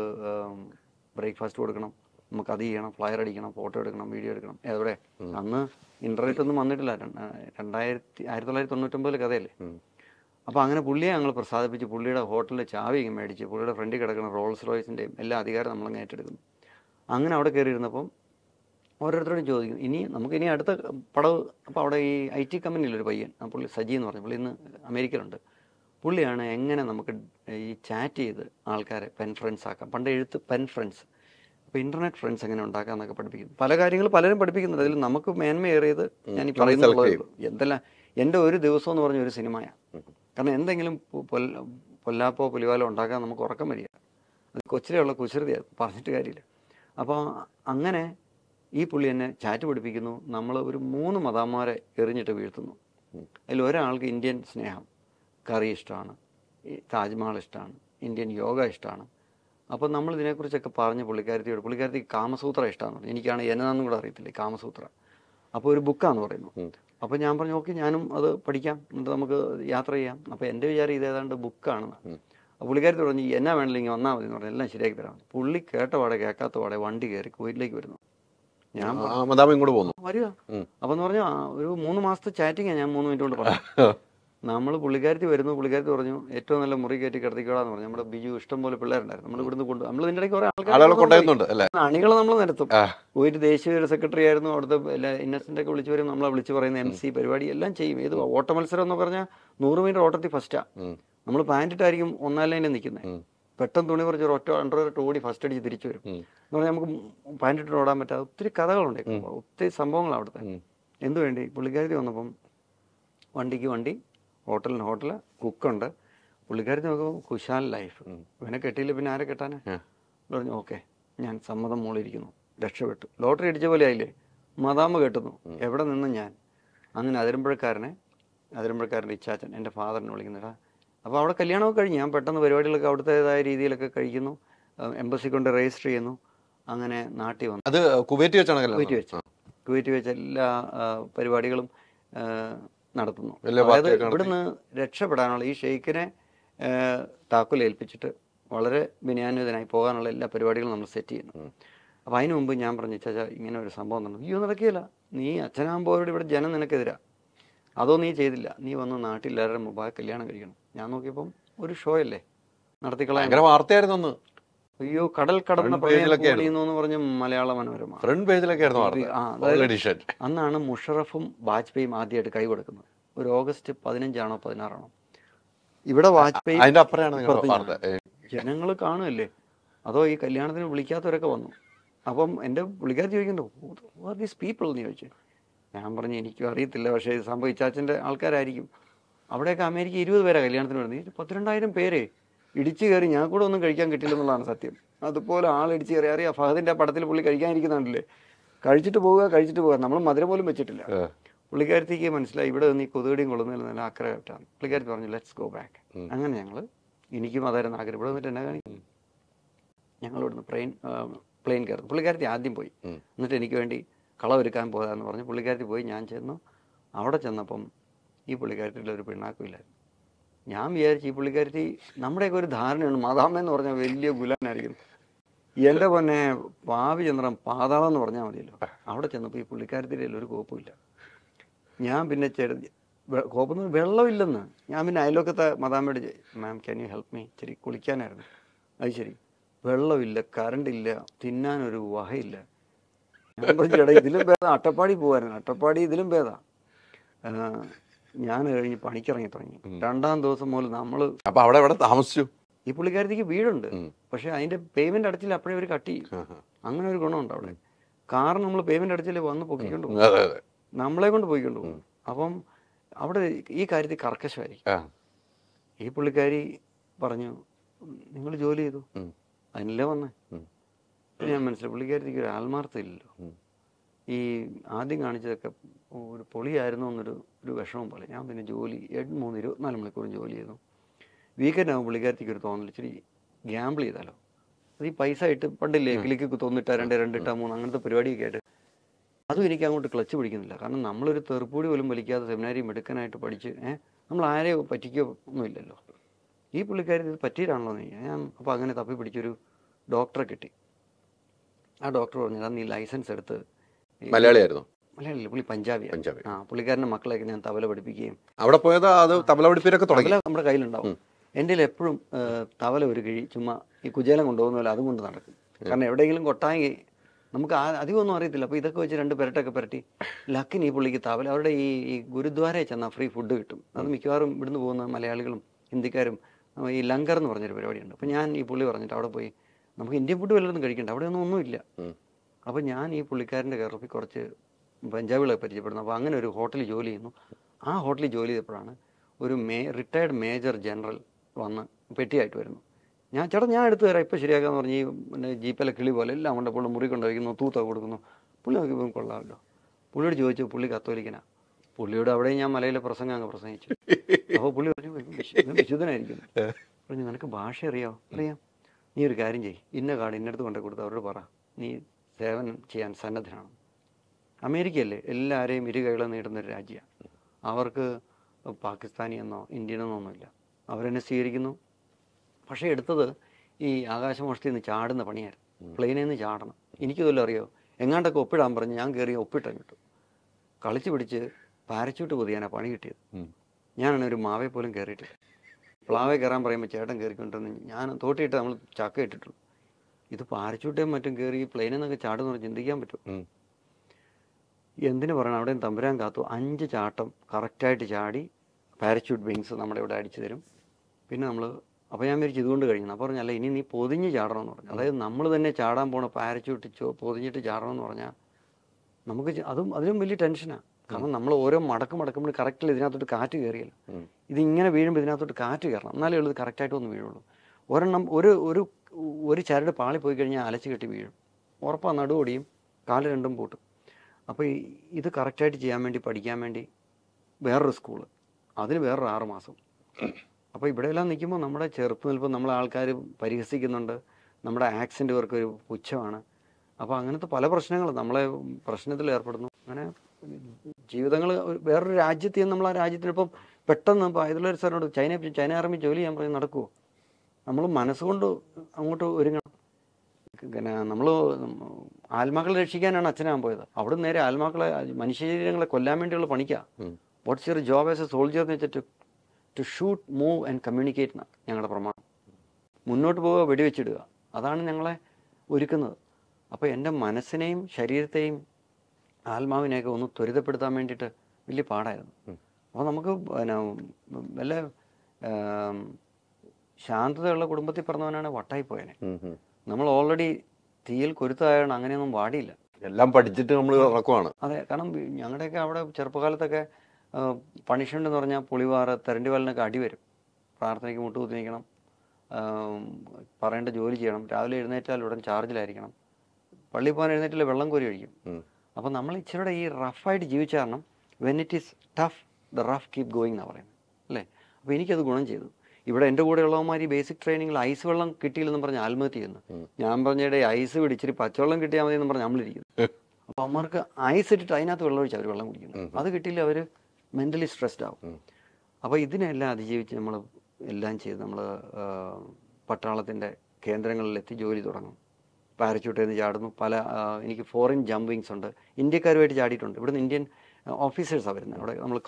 ബ്രേക്ക്ഫാസ്റ്റ് കൊടുക്കണം നമുക്ക് അത് ചെയ്യണം ഫ്ലയർ അടിക്കണം ഫോട്ടോ എടുക്കണം വീഡിയോ എടുക്കണം എവിടെ അന്ന് ഇന്റർനെറ്റ് ഒന്നും വന്നിട്ടില്ല രണ്ടായിരത്തി ആയിരത്തി തൊള്ളായിരത്തി തൊണ്ണൂറ്റൊമ്പതിൽ കഥയല്ലേ അപ്പോൾ അങ്ങനെ പുള്ളിയെ ഞങ്ങൾ പ്രസാദിപ്പിച്ച് പുള്ളിയുടെ ഹോട്ടലിൽ ചാവി മേടിച്ച് പുള്ളിയുടെ ഫ്രണ്ടിൽ കിടക്കുന്ന റോൾസ് റോയ്സിൻ്റെയും എല്ലാ അധികാരം നമ്മൾ അങ്ങ് ഏറ്റെടുക്കുന്നു അങ്ങനെ അവിടെ കയറിയിരുന്നപ്പം ഓരോരുത്തരോടും ചോദിക്കും ഇനി നമുക്ക് ഇനി അടുത്ത പടവ് അപ്പോൾ അവിടെ ഈ ഐ ടി കമ്പനിയിലൊരു പയ്യൻ ആ പുള്ളി സജി എന്ന് പറഞ്ഞു പുള്ളി ഇന്ന് അമേരിക്കയിലുണ്ട് പുള്ളിയാണ് എങ്ങനെ നമുക്ക് ഈ ചാറ്റ് ചെയ്ത് ആൾക്കാരെ പെൻ ഫ്രണ്ട്സ് ആക്കാം പണ്ട് എഴുത്ത് പെൻ ഫ്രണ്ട്സ് അപ്പോൾ ഇൻ്റർനെറ്റ് ഫ്രണ്ട്സ് എങ്ങനെ ഉണ്ടാക്കാം എന്നൊക്കെ പഠിപ്പിക്കുന്നു പല കാര്യങ്ങൾ പലരും പഠിപ്പിക്കുന്നുണ്ട് അതിൽ നമുക്ക് മേന്മയേറിയത് ഞാൻ ഈ പറയുന്നുള്ളൂ എന്തെല്ലാം എൻ്റെ ഒരു ദിവസം എന്ന് പറഞ്ഞ ഒരു സിനിമയാണ് കാരണം എന്തെങ്കിലും പൊല്ലാപ്പോ പുലിവാലോ ഉണ്ടാക്കാൻ നമുക്ക് ഉറക്കം വരിക അത് കൊച്ചിലുള്ള കുശൃതി പറഞ്ഞിട്ട് കാര്യമില്ല അപ്പോൾ അങ്ങനെ ഈ പുള്ളി എന്നെ ചാറ്റ് പഠിപ്പിക്കുന്നു നമ്മൾ ഒരു മൂന്ന് മതാമാരെ എറിഞ്ഞിട്ട് വീഴ്ത്തുന്നു അതിൽ ഒരാൾക്ക് ഇന്ത്യൻ സ്നേഹം കറി ഇഷ്ടമാണ് താജ്മഹൽ ഇഷ്ടമാണ് ഇന്ത്യൻ യോഗ ഇഷ്ടമാണ് അപ്പോൾ നമ്മൾ ഇതിനെക്കുറിച്ചൊക്കെ പറഞ്ഞ് പുള്ളിക്കാരത്തിയോട് പുള്ളിക്കാരത്തി കാമസൂത്ര ഇഷ്ടമാണെന്ന് പറഞ്ഞു എനിക്കാണ് എന്നതാണെന്നും കൂടെ അറിയത്തില്ല കാമസൂത്ര അപ്പോൾ ഒരു ബുക്കാന്ന് പറയുന്നു അപ്പോൾ ഞാൻ പറഞ്ഞു ഓക്കെ ഞാനും അത് പഠിക്കാം എന്നിട്ട് നമുക്ക് യാത്ര ചെയ്യാം അപ്പോൾ എൻ്റെ വിചാരം ഇത് ഏതാണ്ട് ബുക്കാണെന്ന് പുള്ളിക്കാരി തുടങ്ങി എന്നാ വേണമെങ്കിലും ഇങ്ങനെ വന്നാൽ മതി എന്ന് പറഞ്ഞു എല്ലാം ശരിയാക്കി തരാം പുള്ളി കേട്ട പാടെ കേൾക്കാത്ത പാടെ വണ്ടി കയറി കോയിലേക്ക് വരുന്നു ഞാൻ ഇങ്ങോട്ട് പോകുന്നു വരിക അപ്പൊ എന്ന് പറഞ്ഞാൽ ഒരു മൂന്ന് മാസത്തെ ചാറ്റിങ്ങാണ് ഞാൻ മൂന്ന് മിനിറ്റ് കൊണ്ട് പറഞ്ഞു നമ്മൾ പുള്ളിക്കാരത്തി വരുന്നു പുള്ളിക്കാരത്തി പറഞ്ഞു ഏറ്റവും നല്ല മുറി കയറ്റി കിടത്തിക്കോളാന്ന് പറഞ്ഞു നമ്മുടെ ബിജു ഇഷ്ടം പോലെ പിള്ളേരുണ്ടായിരുന്നു നമ്മൾ ഇവിടുന്ന് കൊണ്ട് നമ്മൾ ഇടയ്ക്ക് അണികളെ നമ്മൾ നിരത്തും ഒരു ദേശീയ സെക്രട്ടറി ആയിരുന്നു അവിടുത്തെ ഇന്നസെന്റ് ഒക്കെ വിളിച്ചു വരും നമ്മളെ വിളിച്ചു പറയുന്ന എം സി പരിപാടി എല്ലാം ചെയ്യും ഏത് ഓട്ട മത്സരം എന്ന് പറഞ്ഞാൽ നൂറ് മീറ്റർ ഓട്ടത്തി ഫസ്റ്റാ നമ്മൾ പാൻറ്റിട്ടായിരിക്കും ഒന്നാം ലൈനിൽ നിൽക്കുന്നത് പെട്ടെന്ന് തുണി കുറച്ച് ഒറ്റ അണ്ടർവെയർ ഓടി ഫസ്റ്റ് അടിച്ച് തിരിച്ചു വരും എന്ന് പറഞ്ഞാൽ നമുക്ക് പാൻറ്റിട്ട് ഓടാൻ പറ്റാതെ ഒത്തിരി കഥകളുണ്ട് ഒത്തിരി സംഭവങ്ങളാണ് അവിടുത്തെ എന്തുവേണ്ടി പുള്ളിക്കാരി വന്നപ്പം വണ്ടിക്ക് വണ്ടി ഹോട്ടലിന് ഹോട്ടൽ കുക്കുണ്ട് പുള്ളിക്കാരി നോക്കുമ്പോൾ കുശാൽ ലൈഫ് ഇവനെ കെട്ടിയില്ല പിന്നെ ആരെ കെട്ടാനാ പറഞ്ഞു ഓക്കെ ഞാൻ സമ്മതം മൂളിരിക്കുന്നു രക്ഷപ്പെട്ടു ലോട്ടറി അടിച്ച പോലെ ആയില്ലേ മതാമ കെട്ടുന്നു എവിടെ നിന്ന് ഞാൻ അങ്ങനെ അതിരമ്പുഴക്കാരനെ അതിരമ്പുഴക്കാരൻ്റെ ഇച്ചാച്ചൻ എൻ്റെ ഫാദറിനെ വിളിക്കുന്നിടാ അപ്പോൾ അവിടെ കല്യാണമൊക്കെ കഴിഞ്ഞ് ഞാൻ പെട്ടെന്ന് പരിപാടികളൊക്കെ അവിടുത്തേതായ രീതിയിലൊക്കെ കഴിക്കുന്നു എംബസി കൊണ്ട് രജിസ്റ്റർ ചെയ്യുന്നു അങ്ങനെ നാട്ടിൽ വന്നു അത് കുവൈറ്റ് വെച്ചാണ് കുവൈറ്റ് വെച്ച് കുവൈറ്റ് വെച്ച എല്ലാ പരിപാടികളും നടത്തുന്നു അതായത് ഇവിടുന്ന് രക്ഷപ്പെടാനുള്ള ഈ ഷെയ്ഖിനെ താക്കോലേൽപ്പിച്ചിട്ട് വളരെ വിനയാന്വിതനായി പോകാനുള്ള എല്ലാ പരിപാടികളും നമ്മൾ സെറ്റ് ചെയ്യുന്നു അപ്പം അതിനു മുമ്പ് ഞാൻ പറഞ്ഞു ചാച്ചാ ഇങ്ങനെ ഒരു സംഭവം നടന്നു അയ്യോ നടക്കില്ല നീ അച്ഛനാകുമ്പോഴോട് ഇവിടെ ജനം നിനക്കെതിരാ അതോ നീ ചെയ്തില്ല നീ വന്ന് നാട്ടിൽ എല്ലാവരുടെ മുമ്പാകെ കല്യാണം കഴിക്കണം ഞാൻ നോക്കിയപ്പം ഒരു ഷോ അല്ലേ നടത്തിക്കളയാൻ വാർത്തയായിരുന്നു അയ്യോ കടൽ കടന്ന എന്ന് പറഞ്ഞ മലയാള മനോരമ ഫ്രണ്ട് പേജിലൊക്കെ ആയിരുന്നു അന്നാണ് മുഷറഫും വാജ്പേയും ആദ്യമായിട്ട് കൈ കൊടുക്കുന്നത് ഒരു ഓഗസ്റ്റ് പതിനഞ്ചാണോ പതിനാറാണോ ഇവിടെ വാജ്പേയി ജനങ്ങൾ കാണുമല്ലേ അതോ ഈ കല്യാണത്തിന് വിളിക്കാത്തവരൊക്കെ വന്നു അപ്പം എന്റെ വിളിക്കാതെ ചോദിക്കുന്നു പീപ്പിൾ എന്ന് ചോദിച്ചു ഞാൻ പറഞ്ഞു എനിക്കും അറിയത്തില്ല പക്ഷേ സംഭവിച്ചാച്ചൻ്റെ ആൾക്കാരായിരിക്കും അവിടെയൊക്കെ അമേരിക്ക ഇരുപത് പേരാണ് കല്യാണത്തിന് വരുന്നത് പത്തിരണ്ടായിരം പേര് ഇടിച്ചു കയറി ഞാൻ കൂടെ ഒന്നും കഴിക്കാൻ കിട്ടില്ല എന്നുള്ളതാണ് സത്യം അതുപോലെ ആൾ ഇടിച്ചു കയറി അറിയാം ഫഹദിന്റെ പടത്തിൽ പുള്ളി കഴിക്കാനിരിക്കുന്നുണ്ടല്ലേ കഴിച്ചിട്ട് പോവുക കഴിച്ചിട്ട് പോവുക നമ്മൾ മധുരം പോലും വെച്ചിട്ടില്ല പുള്ളിക്കാരത്തേക്ക് മനസ്സിലായി ഇവിടെ നീ കൊതുകടിയും കൊള്ളുന്നതിൽ നല്ല ആക്രമായിട്ടാണ് പുള്ളിക്കാരത്തി പറഞ്ഞു ലെറ്റ്സ് ഗോ ബാക്ക് അങ്ങനെ ഞങ്ങൾ എനിക്കും അതായിരുന്നു ആഗ്രഹം ഇവിടെ വന്നിട്ട് എന്നെ കാണിക്കും ഞങ്ങൾ ഇവിടുന്ന് പ്ലെയിൻ പ്ലെയിൻ കയറുന്നു പുള്ളിക്കാരത്തി ആദ്യം പോയി എന്നിട്ട് എനിക്ക് വേണ്ടി കളവൊരുക്കാൻ പോകാമെന്ന് പറഞ്ഞു പുള്ളിക്കാരത്തി പോയി ഞാൻ ചെന്നു അവിടെ ചെന്നപ്പം ഈ പുള്ളിക്കാരത്തിൽ ഒരു പിണ്ണാക്കും ഇല്ലായിരുന്നു ഞാൻ വിചാരിച്ചു ഈ പുള്ളിക്കാരത്തി നമ്മുടെയൊക്കെ ഒരു ധാരണയാണ് മദാമ എന്ന് പറഞ്ഞാൽ വലിയ ഗുലാനായിരിക്കും എൻ്റെ പൊന്നെ പാവിചന്ദ്രൻ പാതാളം എന്ന് പറഞ്ഞാൽ മതിയല്ലോ അവിടെ ചെന്നപ്പോൾ ഈ പുള്ളിക്കാരത്തിൻ്റെ ഒരു കോപ്പുമില്ല ഞാൻ പിന്നെ ചെറു കോപ്പൊന്നും വെള്ളമില്ലെന്ന് ഞാൻ പിന്നെ അയലോക്കത്തെ മദാമയോട് ma'am can you help me ശരി കുളിക്കാനായിരുന്നു അത് ശരി വെള്ളമില്ല കറണ്ടില്ല തിന്നാനൊരു വഹയില്ല ഞാൻ പറഞ്ഞിട്ട് ഇതിലും ഭേദം അട്ടപ്പാടി പോകാനാണ് അട്ടപ്പാടി ഇതിലും ഭേദമാണ് ഞാൻ കഴിഞ്ഞ് പണിക്കിറങ്ങി തുടങ്ങി രണ്ടാം ദിവസം മുതൽ നമ്മൾ അപ്പൊ അവിടെ എവിടെ താമസിച്ചു ഈ പുള്ളിക്കാരത്തേക്ക് വീടുണ്ട് പക്ഷെ അതിന്റെ പേയ്മെന്റ് അടച്ചില്ല അപ്പോഴേ അവർ കട്ട് ചെയ്യും അങ്ങനെ ഒരു ഗുണമുണ്ട് അവിടെ കാർ നമ്മൾ പേയ്മെന്റ് അടച്ചില്ല വന്ന് പൊക്കിക്കൊണ്ട് പോകും നമ്മളെ കൊണ്ട് പോയിക്കൊണ്ട് പോകും അപ്പം അവിടെ ഈ കാര്യത്തിൽ കർക്കശമായിരിക്കും ഈ പുള്ളിക്കാരി പറഞ്ഞു നിങ്ങൾ ജോലി ചെയ്തു അതിനല്ലേ വന്നേ ഞാൻ മനസ്സിലായി പുള്ളിക്കാരത്തേക്ക് ഒരു ആത്മാർത്ഥമില്ലല്ലോ ഈ ആദ്യം കാണിച്ചതൊക്കെ ഒരു പൊളിയായിരുന്നു എന്നൊരു ഒരു വിഷമം പോലെ ഞാൻ പിന്നെ ജോലി മൂന്ന് ഇരുപത്തിനാല് മണിക്കൂറും ജോലി ചെയ്തു വീക്കെൻഡ് ആകുമ്പോൾ പുള്ളിക്കാരത്തേക്ക് ഒരു തോന്നൽ ഇച്ചിരി ഗ്യാമ്പിൾ ചെയ്താലോ അത് ഈ പൈസ ഇട്ട് പണ്ടില്ലേ കിളിക്ക് തോന്നിട്ടാ രണ്ട് രണ്ടിട്ട മൂന്ന് അങ്ങനത്തെ പരിപാടിയൊക്കെ ആയിട്ട് അതും എനിക്ക് അങ്ങോട്ട് ക്ലച്ച് പിടിക്കുന്നില്ല കാരണം നമ്മളൊരു തെറുപ്പൂടി പോലും വലിക്കാതെ സെമിനാരി എടുക്കാനായിട്ട് പഠിച്ച് ഏഹ് നമ്മൾ ആരെയോ പറ്റിക്കോ ഒന്നുമില്ലല്ലോ ഈ പുള്ളിക്കാരി ഇത് പറ്റിയിട്ടാണല്ലോ എന്ന് ഞാൻ അപ്പോൾ അങ്ങനെ തപ്പി പിടിച്ചൊരു ഡോക്ടറെ കിട്ടി ആ ഡോക്ടർ പറഞ്ഞു അന്ന് ഈ ലൈസൻസ് എടുത്ത് മലയാളിയായിരുന്നു മലയാളി പുള്ളി പഞ്ചാബി പഞ്ചാബി ആ പുള്ളിക്കാരൻ്റെ മക്കളെയൊക്കെ ഞാൻ തബല പഠിപ്പിക്കുകയും അവിടെ പോയത് അത് തബല പഠിപ്പിനൊക്കെ തുടങ്ങി നമ്മുടെ കയ്യിലുണ്ടാവും എൻ്റെ എപ്പോഴും തവല ഒരു കിഴി ചുമ്മാ ഈ കുചേലം കൊണ്ടുപോകുന്ന അതും അതുകൊണ്ട് നടക്കും കാരണം എവിടെയെങ്കിലും കൊട്ടാങ്കി നമുക്ക് അധികമൊന്നും അറിയത്തില്ല അപ്പോൾ ഇതൊക്കെ വെച്ച് രണ്ട് പെരട്ടൊക്കെ പെരട്ടി ലക്കിന് ഈ പുള്ളിക്ക് തവല അവരുടെ ഈ ഈ ഗുരുദ്വാര ചെന്നാൽ ഫ്രീ ഫുഡ് കിട്ടും അത് മിക്കവാറും ഇവിടുന്ന് പോകുന്ന മലയാളികളും ഹിന്ദിക്കാരും ഈ ലങ്കർ എന്ന് പറഞ്ഞൊരു പരിപാടിയുണ്ട് അപ്പോൾ ഞാൻ ഈ പുള്ളി പറഞ്ഞിട്ട് അവിടെ പോയി നമുക്ക് ഇന്ത്യൻ ഫുഡ് വല്ലതും കഴിക്കണ്ട അവിടെ ഒന്നും ഒന്നുമില്ല അപ്പോൾ ഞാൻ ഈ പുള്ളിക്കാരൻ്റെ കയറപ്പിൽ കുറച്ച് പഞ്ചാബികളെ പരിചയപ്പെടുന്നു അപ്പോൾ അങ്ങനെ ഒരു ഹോട്ടലിൽ ജോലി ചെയ്യുന്നു ആ ഹോട്ടലിൽ ജോലി ചെയ്തപ്പോഴാണ് ഒരു മേ റിട്ടയർഡ് മേജർ ജനറൽ വന്ന് പെട്ടിയായിട്ട് വരുന്നു ഞാൻ ചേട്ടാ ഞാൻ എടുത്തു തരാം ഇപ്പോൾ ശരിയാക്കാന്ന് പറഞ്ഞ് ഈ പിന്നെ ജീപ്പിലെ കിളി പോലെ എല്ലാം കൊണ്ട് പുള്ളി മുറി കൊണ്ടുവയ്ക്കുന്നു തൂത്ത കൊടുക്കുന്നു പുള്ളി നോക്കിയപ്പോൾ കൊള്ളാമല്ലോ പുള്ളിയോട് ചോദിച്ചു പുള്ളി കത്തോലിക്കനാണ് പുള്ളിയോട് അവിടെയും ഞാൻ മലയിലെ പ്രസംഗം അങ്ങ് പ്രസംഗിച്ചു അപ്പോൾ പുള്ളി പറഞ്ഞു വിശുദ്ധനായിരിക്കും പറഞ്ഞു നിനക്ക് ഭാഷ അറിയാമോ അറിയാം നീ ഒരു കാര്യം ചെയ്യ് ഇന്ന കാർഡ് ഇന്നടത്ത് കൊണ്ടേ കൊടുത്ത് അവരോട് പറ നീ സേവനം ചെയ്യാൻ സന്നദ്ധനാണ് അമേരിക്കയല്ലേ എല്ലാവരെയും ഇരുകൈകൾ നേടുന്ന ഒരു രാജ്യമാണ് അവർക്ക് പാകിസ്ഥാനി എന്നോ എന്നോ ഒന്നുമില്ല അവരെന്നെ സ്വീകരിക്കുന്നു പക്ഷേ എടുത്തത് ഈ ആകാശമോഷത്തിൽ നിന്ന് ചാടുന്ന പണിയായിരുന്നു പ്ലെയിനിൽ നിന്ന് ചാടണം എനിക്കിതല്ലോ അറിയോ എങ്ങാണ്ടൊക്കെ ഒപ്പിടാൻ പറഞ്ഞ് ഞാൻ കയറി ഒപ്പിട്ടാൻ കിട്ടും കളിച്ചു പിടിച്ച് പാരച്യൂട്ട് പൊതിയാനാണ് പണി കിട്ടിയത് ഞാനാണ് ഒരു മാവെ പോലും കയറിയിട്ടില്ല പ്ലാവെ കയറാൻ പറയുമ്പോൾ ചേട്ടൻ കയറിക്കൊണ്ടിരുന്ന് ഞാൻ തോട്ടിയിട്ട് നമ്മൾ ചക്ക ഇട്ടിട്ടുള്ളൂ ഇത് പാരച്യൂട്ടേയും മറ്റും കയറി പ്ലെയിനിൽ നിന്നൊക്കെ ചാടുന്ന ചിന്തിക്കാൻ പറ്റും എന്തിനു പറയണം അവിടെയും തമ്പുരാൻ കാത്തു അഞ്ച് ചാട്ടം കറക്റ്റായിട്ട് ചാടി പാരച്യൂട്ട് വിങ്സ് നമ്മുടെ ഇവിടെ അടിച്ചു തരും പിന്നെ നമ്മൾ അപ്പോൾ ഞാൻ വിചാരിച്ചു ഇതുകൊണ്ട് കഴിഞ്ഞു അപ്പോൾ പറഞ്ഞല്ല ഇനി നീ പൊതിഞ്ഞ് ചാടണമെന്ന് പറഞ്ഞു അതായത് നമ്മൾ തന്നെ ചാടാൻ പോണ പാരച്യൂട്ട് പൊതിഞ്ഞിട്ട് ചാടണമെന്ന് പറഞ്ഞാൽ നമുക്ക് അതും അതിലും വലിയ ടെൻഷനാണ് കാരണം നമ്മൾ ഓരോ മടക്കം മടക്കുമ്പോൾ കറക്റ്റിൽ ഇതിനകത്തോട്ട് കാറ്റ് കയറിയില്ല ഇതിങ്ങനെ വീഴുമ്പോൾ ഇതിനകത്തോട്ട് കാറ്റ് കയറണം എന്നാലേ ഉള്ളത് കറക്റ്റായിട്ട് ഒന്ന് വീഴുള്ളൂ ഒരെണ്ണം ഒരു ഒരു ഒരു ചരട് പാളി പോയി കഴിഞ്ഞാൽ അലച്ചു കെട്ടി വീഴും ഉറപ്പാണ് നടുവടിയും കാല് രണ്ടും പൂട്ടും അപ്പോൾ ഇത് കറക്റ്റായിട്ട് ചെയ്യാൻ വേണ്ടി പഠിക്കാൻ വേണ്ടി വേറൊരു സ്കൂള് അതിന് വേറൊരു ആറ് മാസം അപ്പോൾ ഇവിടെയെല്ലാം നിൽക്കുമ്പോൾ നമ്മുടെ ചെറുപ്പ് നിൽപ്പ് നമ്മളെ ആൾക്കാർ പരിഹസിക്കുന്നുണ്ട് നമ്മുടെ ആക്സിൻ്റ് വർക്ക് ഒരു പുച്ഛമാണ് അപ്പോൾ അങ്ങനത്തെ പല പ്രശ്നങ്ങളും നമ്മളെ പ്രശ്നത്തിൽ ഏർപ്പെടുന്നു അങ്ങനെ ജീവിതങ്ങൾ വേറൊരു രാജ്യത്ത് നിന്ന് നമ്മൾ ആ രാജ്യത്തിനിപ്പം പെട്ടെന്ന് ഇപ്പോൾ അയതുള്ള സാറിനോട് ചൈന ചൈന ആർമി ജോലി ചെയ്യാൻ പറയും നടക്കുമോ നമ്മൾ മനസ്സുകൊണ്ട് അങ്ങോട്ട് ഒരുങ്ങണം പിന്നെ നമ്മൾ ആത്മാക്കളെ രക്ഷിക്കാനാണ് അച്ഛനാൻ പോയത് അവിടെ നേരെ ആത്മാക്കളെ മനുഷ്യശരീരങ്ങളെ കൊല്ലാൻ വേണ്ടിയുള്ള പണിക്കാ what's your job as a soldier എന്ന് വെച്ചിട്ട് to shoot move and communicate ഞങ്ങളുടെ പ്രമാണം മുന്നോട്ട് പോവുക വെടിവെച്ചിടുക അതാണ് ഞങ്ങളെ ഒരുക്കുന്നത് അപ്പോൾ എൻ്റെ മനസ്സിനെയും ശരീരത്തെയും ആത്മാവിനെയൊക്കെ ഒന്ന് ത്വരിതപ്പെടുത്താൻ വേണ്ടിയിട്ട് വലിയ പാടായിരുന്നു അപ്പോൾ നമുക്ക് പിന്നെ വല്ല ശാന്തതയുള്ള കുടുംബത്തിൽ പറഞ്ഞവനാണ് വട്ടായി പോയനെ നമ്മൾ ഓൾറെഡി തീയിൽ കൊരുത്തായാണ് അങ്ങനെയൊന്നും പാടിയില്ല എല്ലാം പഠിച്ചിട്ട് നമ്മൾ ഇറക്കുവാണ് അതെ കാരണം ഞങ്ങളുടെയൊക്കെ അവിടെ ചെറുപ്പകാലത്തൊക്കെ പണിഷ്മെൻ്റ് എന്ന് പറഞ്ഞാൽ പുളിവാറ് വലിനൊക്കെ അടി വരും പ്രാർത്ഥനയ്ക്ക് മുട്ടുകുത്തി നിൽക്കണം പറയേണ്ട ജോലി ചെയ്യണം രാവിലെ എഴുന്നേറ്റാൽ ഉടൻ ചാർജിലായിരിക്കണം പള്ളിയിൽ പോകാൻ എഴുന്നേറ്റില്ല വെള്ളം കോരി കഴിക്കും അപ്പം നമ്മൾ ഇച്ചിരി ഈ റഫായിട്ട് ജീവിച്ച കാരണം when it is tough the rough keep going എന്നാണ് പറയുന്നത് അല്ലേ അപ്പോൾ എനിക്കത് ഗുണം ചെയ്തു ഇവിടെ എൻ്റെ കൂടെ ഈ ബേസിക് ട്രെയിനിങ്ങിൽ ഐസ് വെള്ളം കിട്ടിയില്ലെന്ന് പറഞ്ഞ് ആത്മഹത്യ ചെയ്യുന്നു ഞാൻ പറഞ്ഞിടെ ഐസ് പിടിച്ചിട്ട് പച്ചവെള്ളം കിട്ടിയാൽ മതി എന്ന് പറഞ്ഞ് നമ്മളിരിക്കുന്നു അപ്പോൾ അവർക്ക് ഐസ് ഇട്ടിട്ട് അതിനകത്ത് വെള്ളം ഒഴിച്ച് അവർ വെള്ളം കുടിക്കുന്നു അത് കിട്ടിയില്ല അവർ മെന്റലി സ്ട്രെസ്ഡ് ആവും അപ്പോൾ ഇതിനെല്ലാം അതിജീവിച്ച് നമ്മൾ എല്ലാം ചെയ്ത് നമ്മൾ കേന്ദ്രങ്ങളിൽ കേന്ദ്രങ്ങളിലെത്തി ജോലി തുടങ്ങും പാരച്യൂട്ടിൽ നിന്ന് ചാടുന്നു പല എനിക്ക് ഫോറിൻ ജമ്പിങ്സ് ഉണ്ട് ഇന്ത്യക്കാരുമായിട്ട് ചാടിയിട്ടുണ്ട് ഇവിടുന്ന് ഇന്ത്യൻ ഓഫീസേഴ്സാണ് വരുന്നത് അവിടെ നമ്മൾ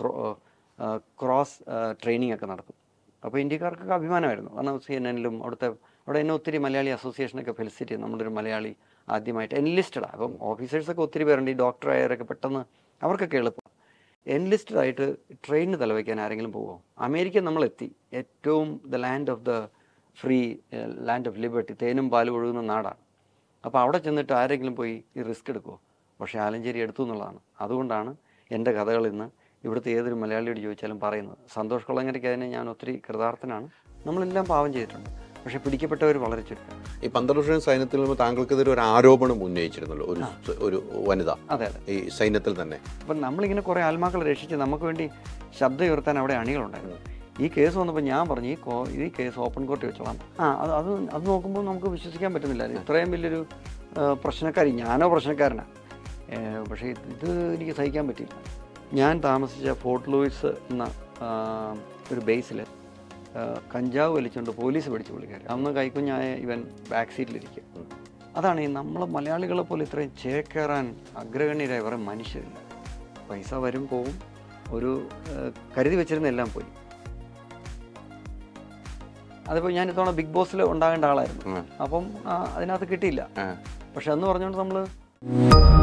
ക്രോസ് ട്രെയിനിങ് ഒക്കെ നടത്തും അപ്പോൾ ഇന്ത്യക്കാർക്കൊക്കെ അഭിമാനമായിരുന്നു കാരണം സി എൻ എന്നിലും അവിടുത്തെ അവിടെ തന്നെ ഒത്തിരി മലയാളി അസോസിയേഷനൊക്കെ ഫെലിസിറ്റ് ചെയ്യും നമ്മളൊരു മലയാളി ആദ്യമായിട്ട് എൻലിസ്റ്റഡ് അപ്പം ഓഫീസേഴ്സൊക്കെ ഒത്തിരി പേരുണ്ട് ഈ ആയവരൊക്കെ പെട്ടെന്ന് അവർക്കൊക്കെ എളുപ്പം എൻലിസ്റ്റഡ് ആയിട്ട് ട്രെയിനിന് തലവയ്ക്കാൻ ആരെങ്കിലും പോകുമോ അമേരിക്ക നമ്മളെത്തി ഏറ്റവും the land of the free land of liberty തേനും പാലും ഒഴുകുന്ന നാടാണ് അപ്പോൾ അവിടെ ചെന്നിട്ട് ആരെങ്കിലും പോയി ഈ റിസ്ക് എടുക്കുമോ പക്ഷേ ആലഞ്ചേരി എടുത്തു എന്നുള്ളതാണ് അതുകൊണ്ടാണ് എൻ്റെ കഥകൾ ഇന്ന് ഇവിടുത്തെ ഏതൊരു മലയാളിയോട് ചോദിച്ചാലും പറയുന്നത് സന്തോഷ് കൊളങ്ങരയ്ക്ക് അതിനെ ഞാൻ ഒത്തിരി കൃതാർത്ഥനാണ് നമ്മളെല്ലാം പാവം ചെയ്തിട്ടുണ്ട് പക്ഷെ പിടിക്കപ്പെട്ടവർ വളരെ ചുരുക്കം ഈ പന്ത്രണ്ട് വർഷം സൈന്യത്തിൽ നിന്ന് താങ്കൾക്കെതിരെ ഒരു ആരോപണം ഉന്നയിച്ചിരുന്നല്ലോ ഒരു ഒരു വനിത അതെ ഈ സൈന്യത്തിൽ തന്നെ അപ്പം നമ്മളിങ്ങനെ കുറേ ആത്മാക്കളെ രക്ഷിച്ച് നമുക്ക് വേണ്ടി ശബ്ദം ഉയർത്താൻ അവിടെ അണികളുണ്ടായിരുന്നു ഈ കേസ് വന്നപ്പോൾ ഞാൻ പറഞ്ഞു ഈ കോ ഈ കേസ് ഓപ്പൺ കോർട്ട് വെച്ചോളാം ആ അത് അത് അത് നോക്കുമ്പോൾ നമുക്ക് വിശ്വസിക്കാൻ പറ്റുന്നില്ല ഇത്രയും വലിയൊരു പ്രശ്നക്കാരി ഞാനോ പ്രശ്നക്കാരനാണ് പക്ഷേ ഇത് എനിക്ക് സഹിക്കാൻ പറ്റില്ല ഞാൻ താമസിച്ച ഫോർട്ട് ലൂയിസ് എന്ന ഒരു ബേസിൽ കഞ്ചാവ് വലിച്ചുകൊണ്ട് പോലീസ് പിടിച്ച് വിളിക്കാറ് അന്ന് കൈക്കുഞ്ഞായ ഇവൻ ബാക്ക് സീറ്റിലിരിക്കുക അതാണ് ഈ നമ്മളെ മലയാളികളെ പോലെ ഇത്രയും ചേക്കേറാൻ അഗ്രഗണ്യരായ വേറെ മനുഷ്യരില്ല പൈസ വരും പോവും ഒരു കരുതി വെച്ചിരുന്ന എല്ലാം പോയി അതിപ്പോൾ ഞാൻ ഇത്തവണ ബിഗ് ബോസിൽ ഉണ്ടാകേണ്ട ആളായിരുന്നു അപ്പം അതിനകത്ത് കിട്ടിയില്ല പക്ഷെ അന്ന് പറഞ്ഞുകൊണ്ട് നമ്മൾ